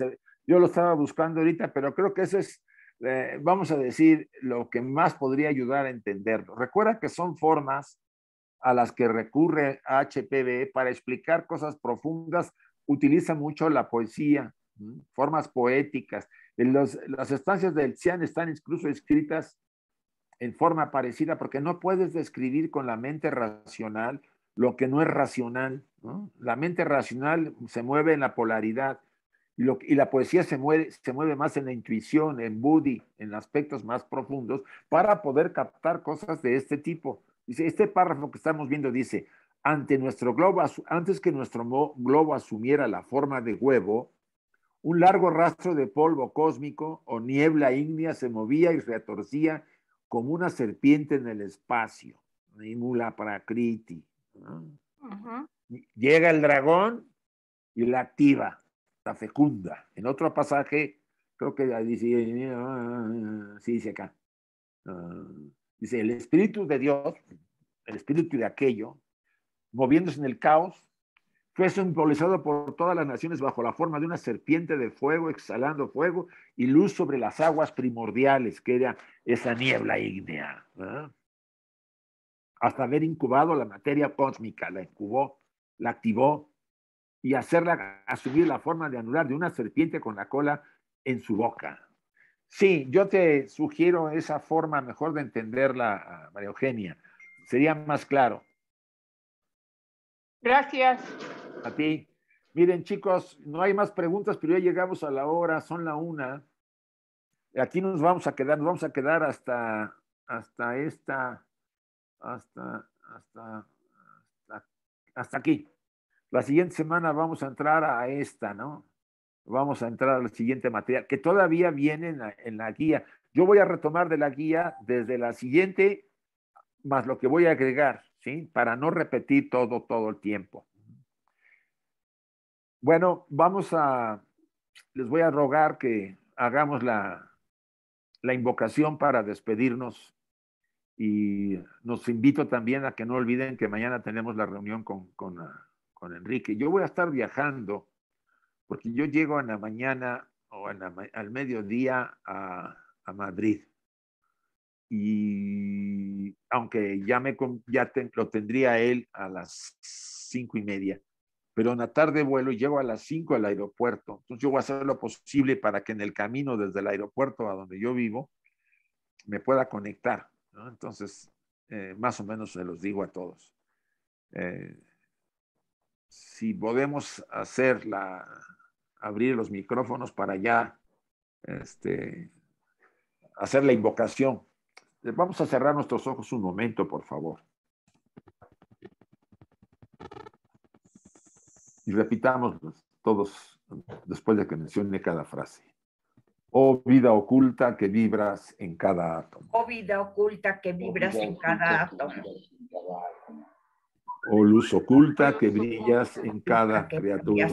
yo lo estaba buscando ahorita, pero creo que eso es, eh, vamos a decir, lo que más podría ayudar a entenderlo. Recuerda que son formas a las que recurre HPB para explicar cosas profundas, utiliza mucho la poesía, formas poéticas. las estancias del CIAN están incluso escritas en forma parecida, porque no puedes describir con la mente racional lo que no es racional. La mente racional se mueve en la polaridad y la poesía se, mueve, se mueve más en la intuición, en Budi, en aspectos más profundos, para poder captar cosas de este tipo. Dice, este párrafo que estamos viendo dice, ante nuestro globo, antes que nuestro globo asumiera la forma de huevo, un largo rastro de polvo cósmico o niebla ígnea se movía y se retorcía como una serpiente en el espacio, Nimula Prakriti. Llega el dragón y la activa, la fecunda. En otro pasaje, creo que dice, sí, dice acá, ah, dice, el espíritu de Dios, el espíritu de aquello, moviéndose en el caos, fue simbolizado por todas las naciones bajo la forma de una serpiente de fuego, exhalando fuego y luz sobre las aguas primordiales, que era esa niebla ígnea. Hasta haber incubado la materia cósmica, la incubó, la activó y hacerla asumir la forma de anular de una serpiente con la cola en su boca. Sí, yo te sugiero esa forma mejor de entenderla, María Eugenia. Sería más claro. Gracias. A ti. Miren, chicos, no hay más preguntas, pero ya llegamos a la hora, son la una. Aquí nos vamos a quedar, nos vamos a quedar hasta, hasta esta, hasta, hasta, hasta, aquí. La siguiente semana vamos a entrar a esta, ¿no? Vamos a entrar al siguiente material, que todavía viene en la guía. Yo voy a retomar de la guía desde la siguiente, más lo que voy a agregar, ¿sí? Para no repetir todo, todo el tiempo. Bueno, vamos a, les voy a rogar que hagamos la, la invocación para despedirnos y nos invito también a que no olviden que mañana tenemos la reunión con, con, ah, Enrique. Yo voy a estar viajando porque yo llego en la mañana o al mediodía a, Madrid. Y aunque ya, me, ya lo tendría él a las cinco y media pero en la tarde vuelo y llego a las 5 al aeropuerto. Entonces yo voy a hacer lo posible para que en el camino desde el aeropuerto a donde yo vivo me pueda conectar. Entonces, eh, más o menos se los digo a todos. Eh, si podemos hacer la, abrir los micrófonos para ya este, hacer la invocación. Eh, vamos a cerrar nuestros ojos un momento, por favor. y repitamos todos después de que mencione cada frase. Oh vida oculta que vibras en cada átomo. Oh vida oculta que vibras en cada átomo. Oh luz oculta que brillas en cada criatura.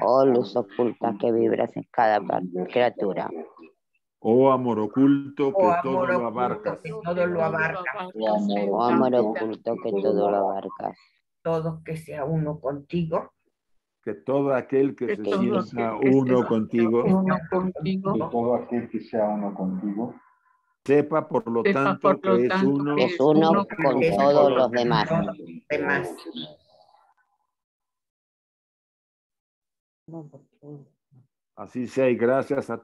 Oh luz oculta que vibras en cada criatura. Oh amor oculto que oh todo lo abarca. Oh amor oculto que todo lo abarca todo que sea uno contigo. Que todo aquel que, se sienta uno, contigo, que todo aquel que sea uno contigo, sepa por lo tanto que es uno, con todos, los demás. demás. Así sea y gracias a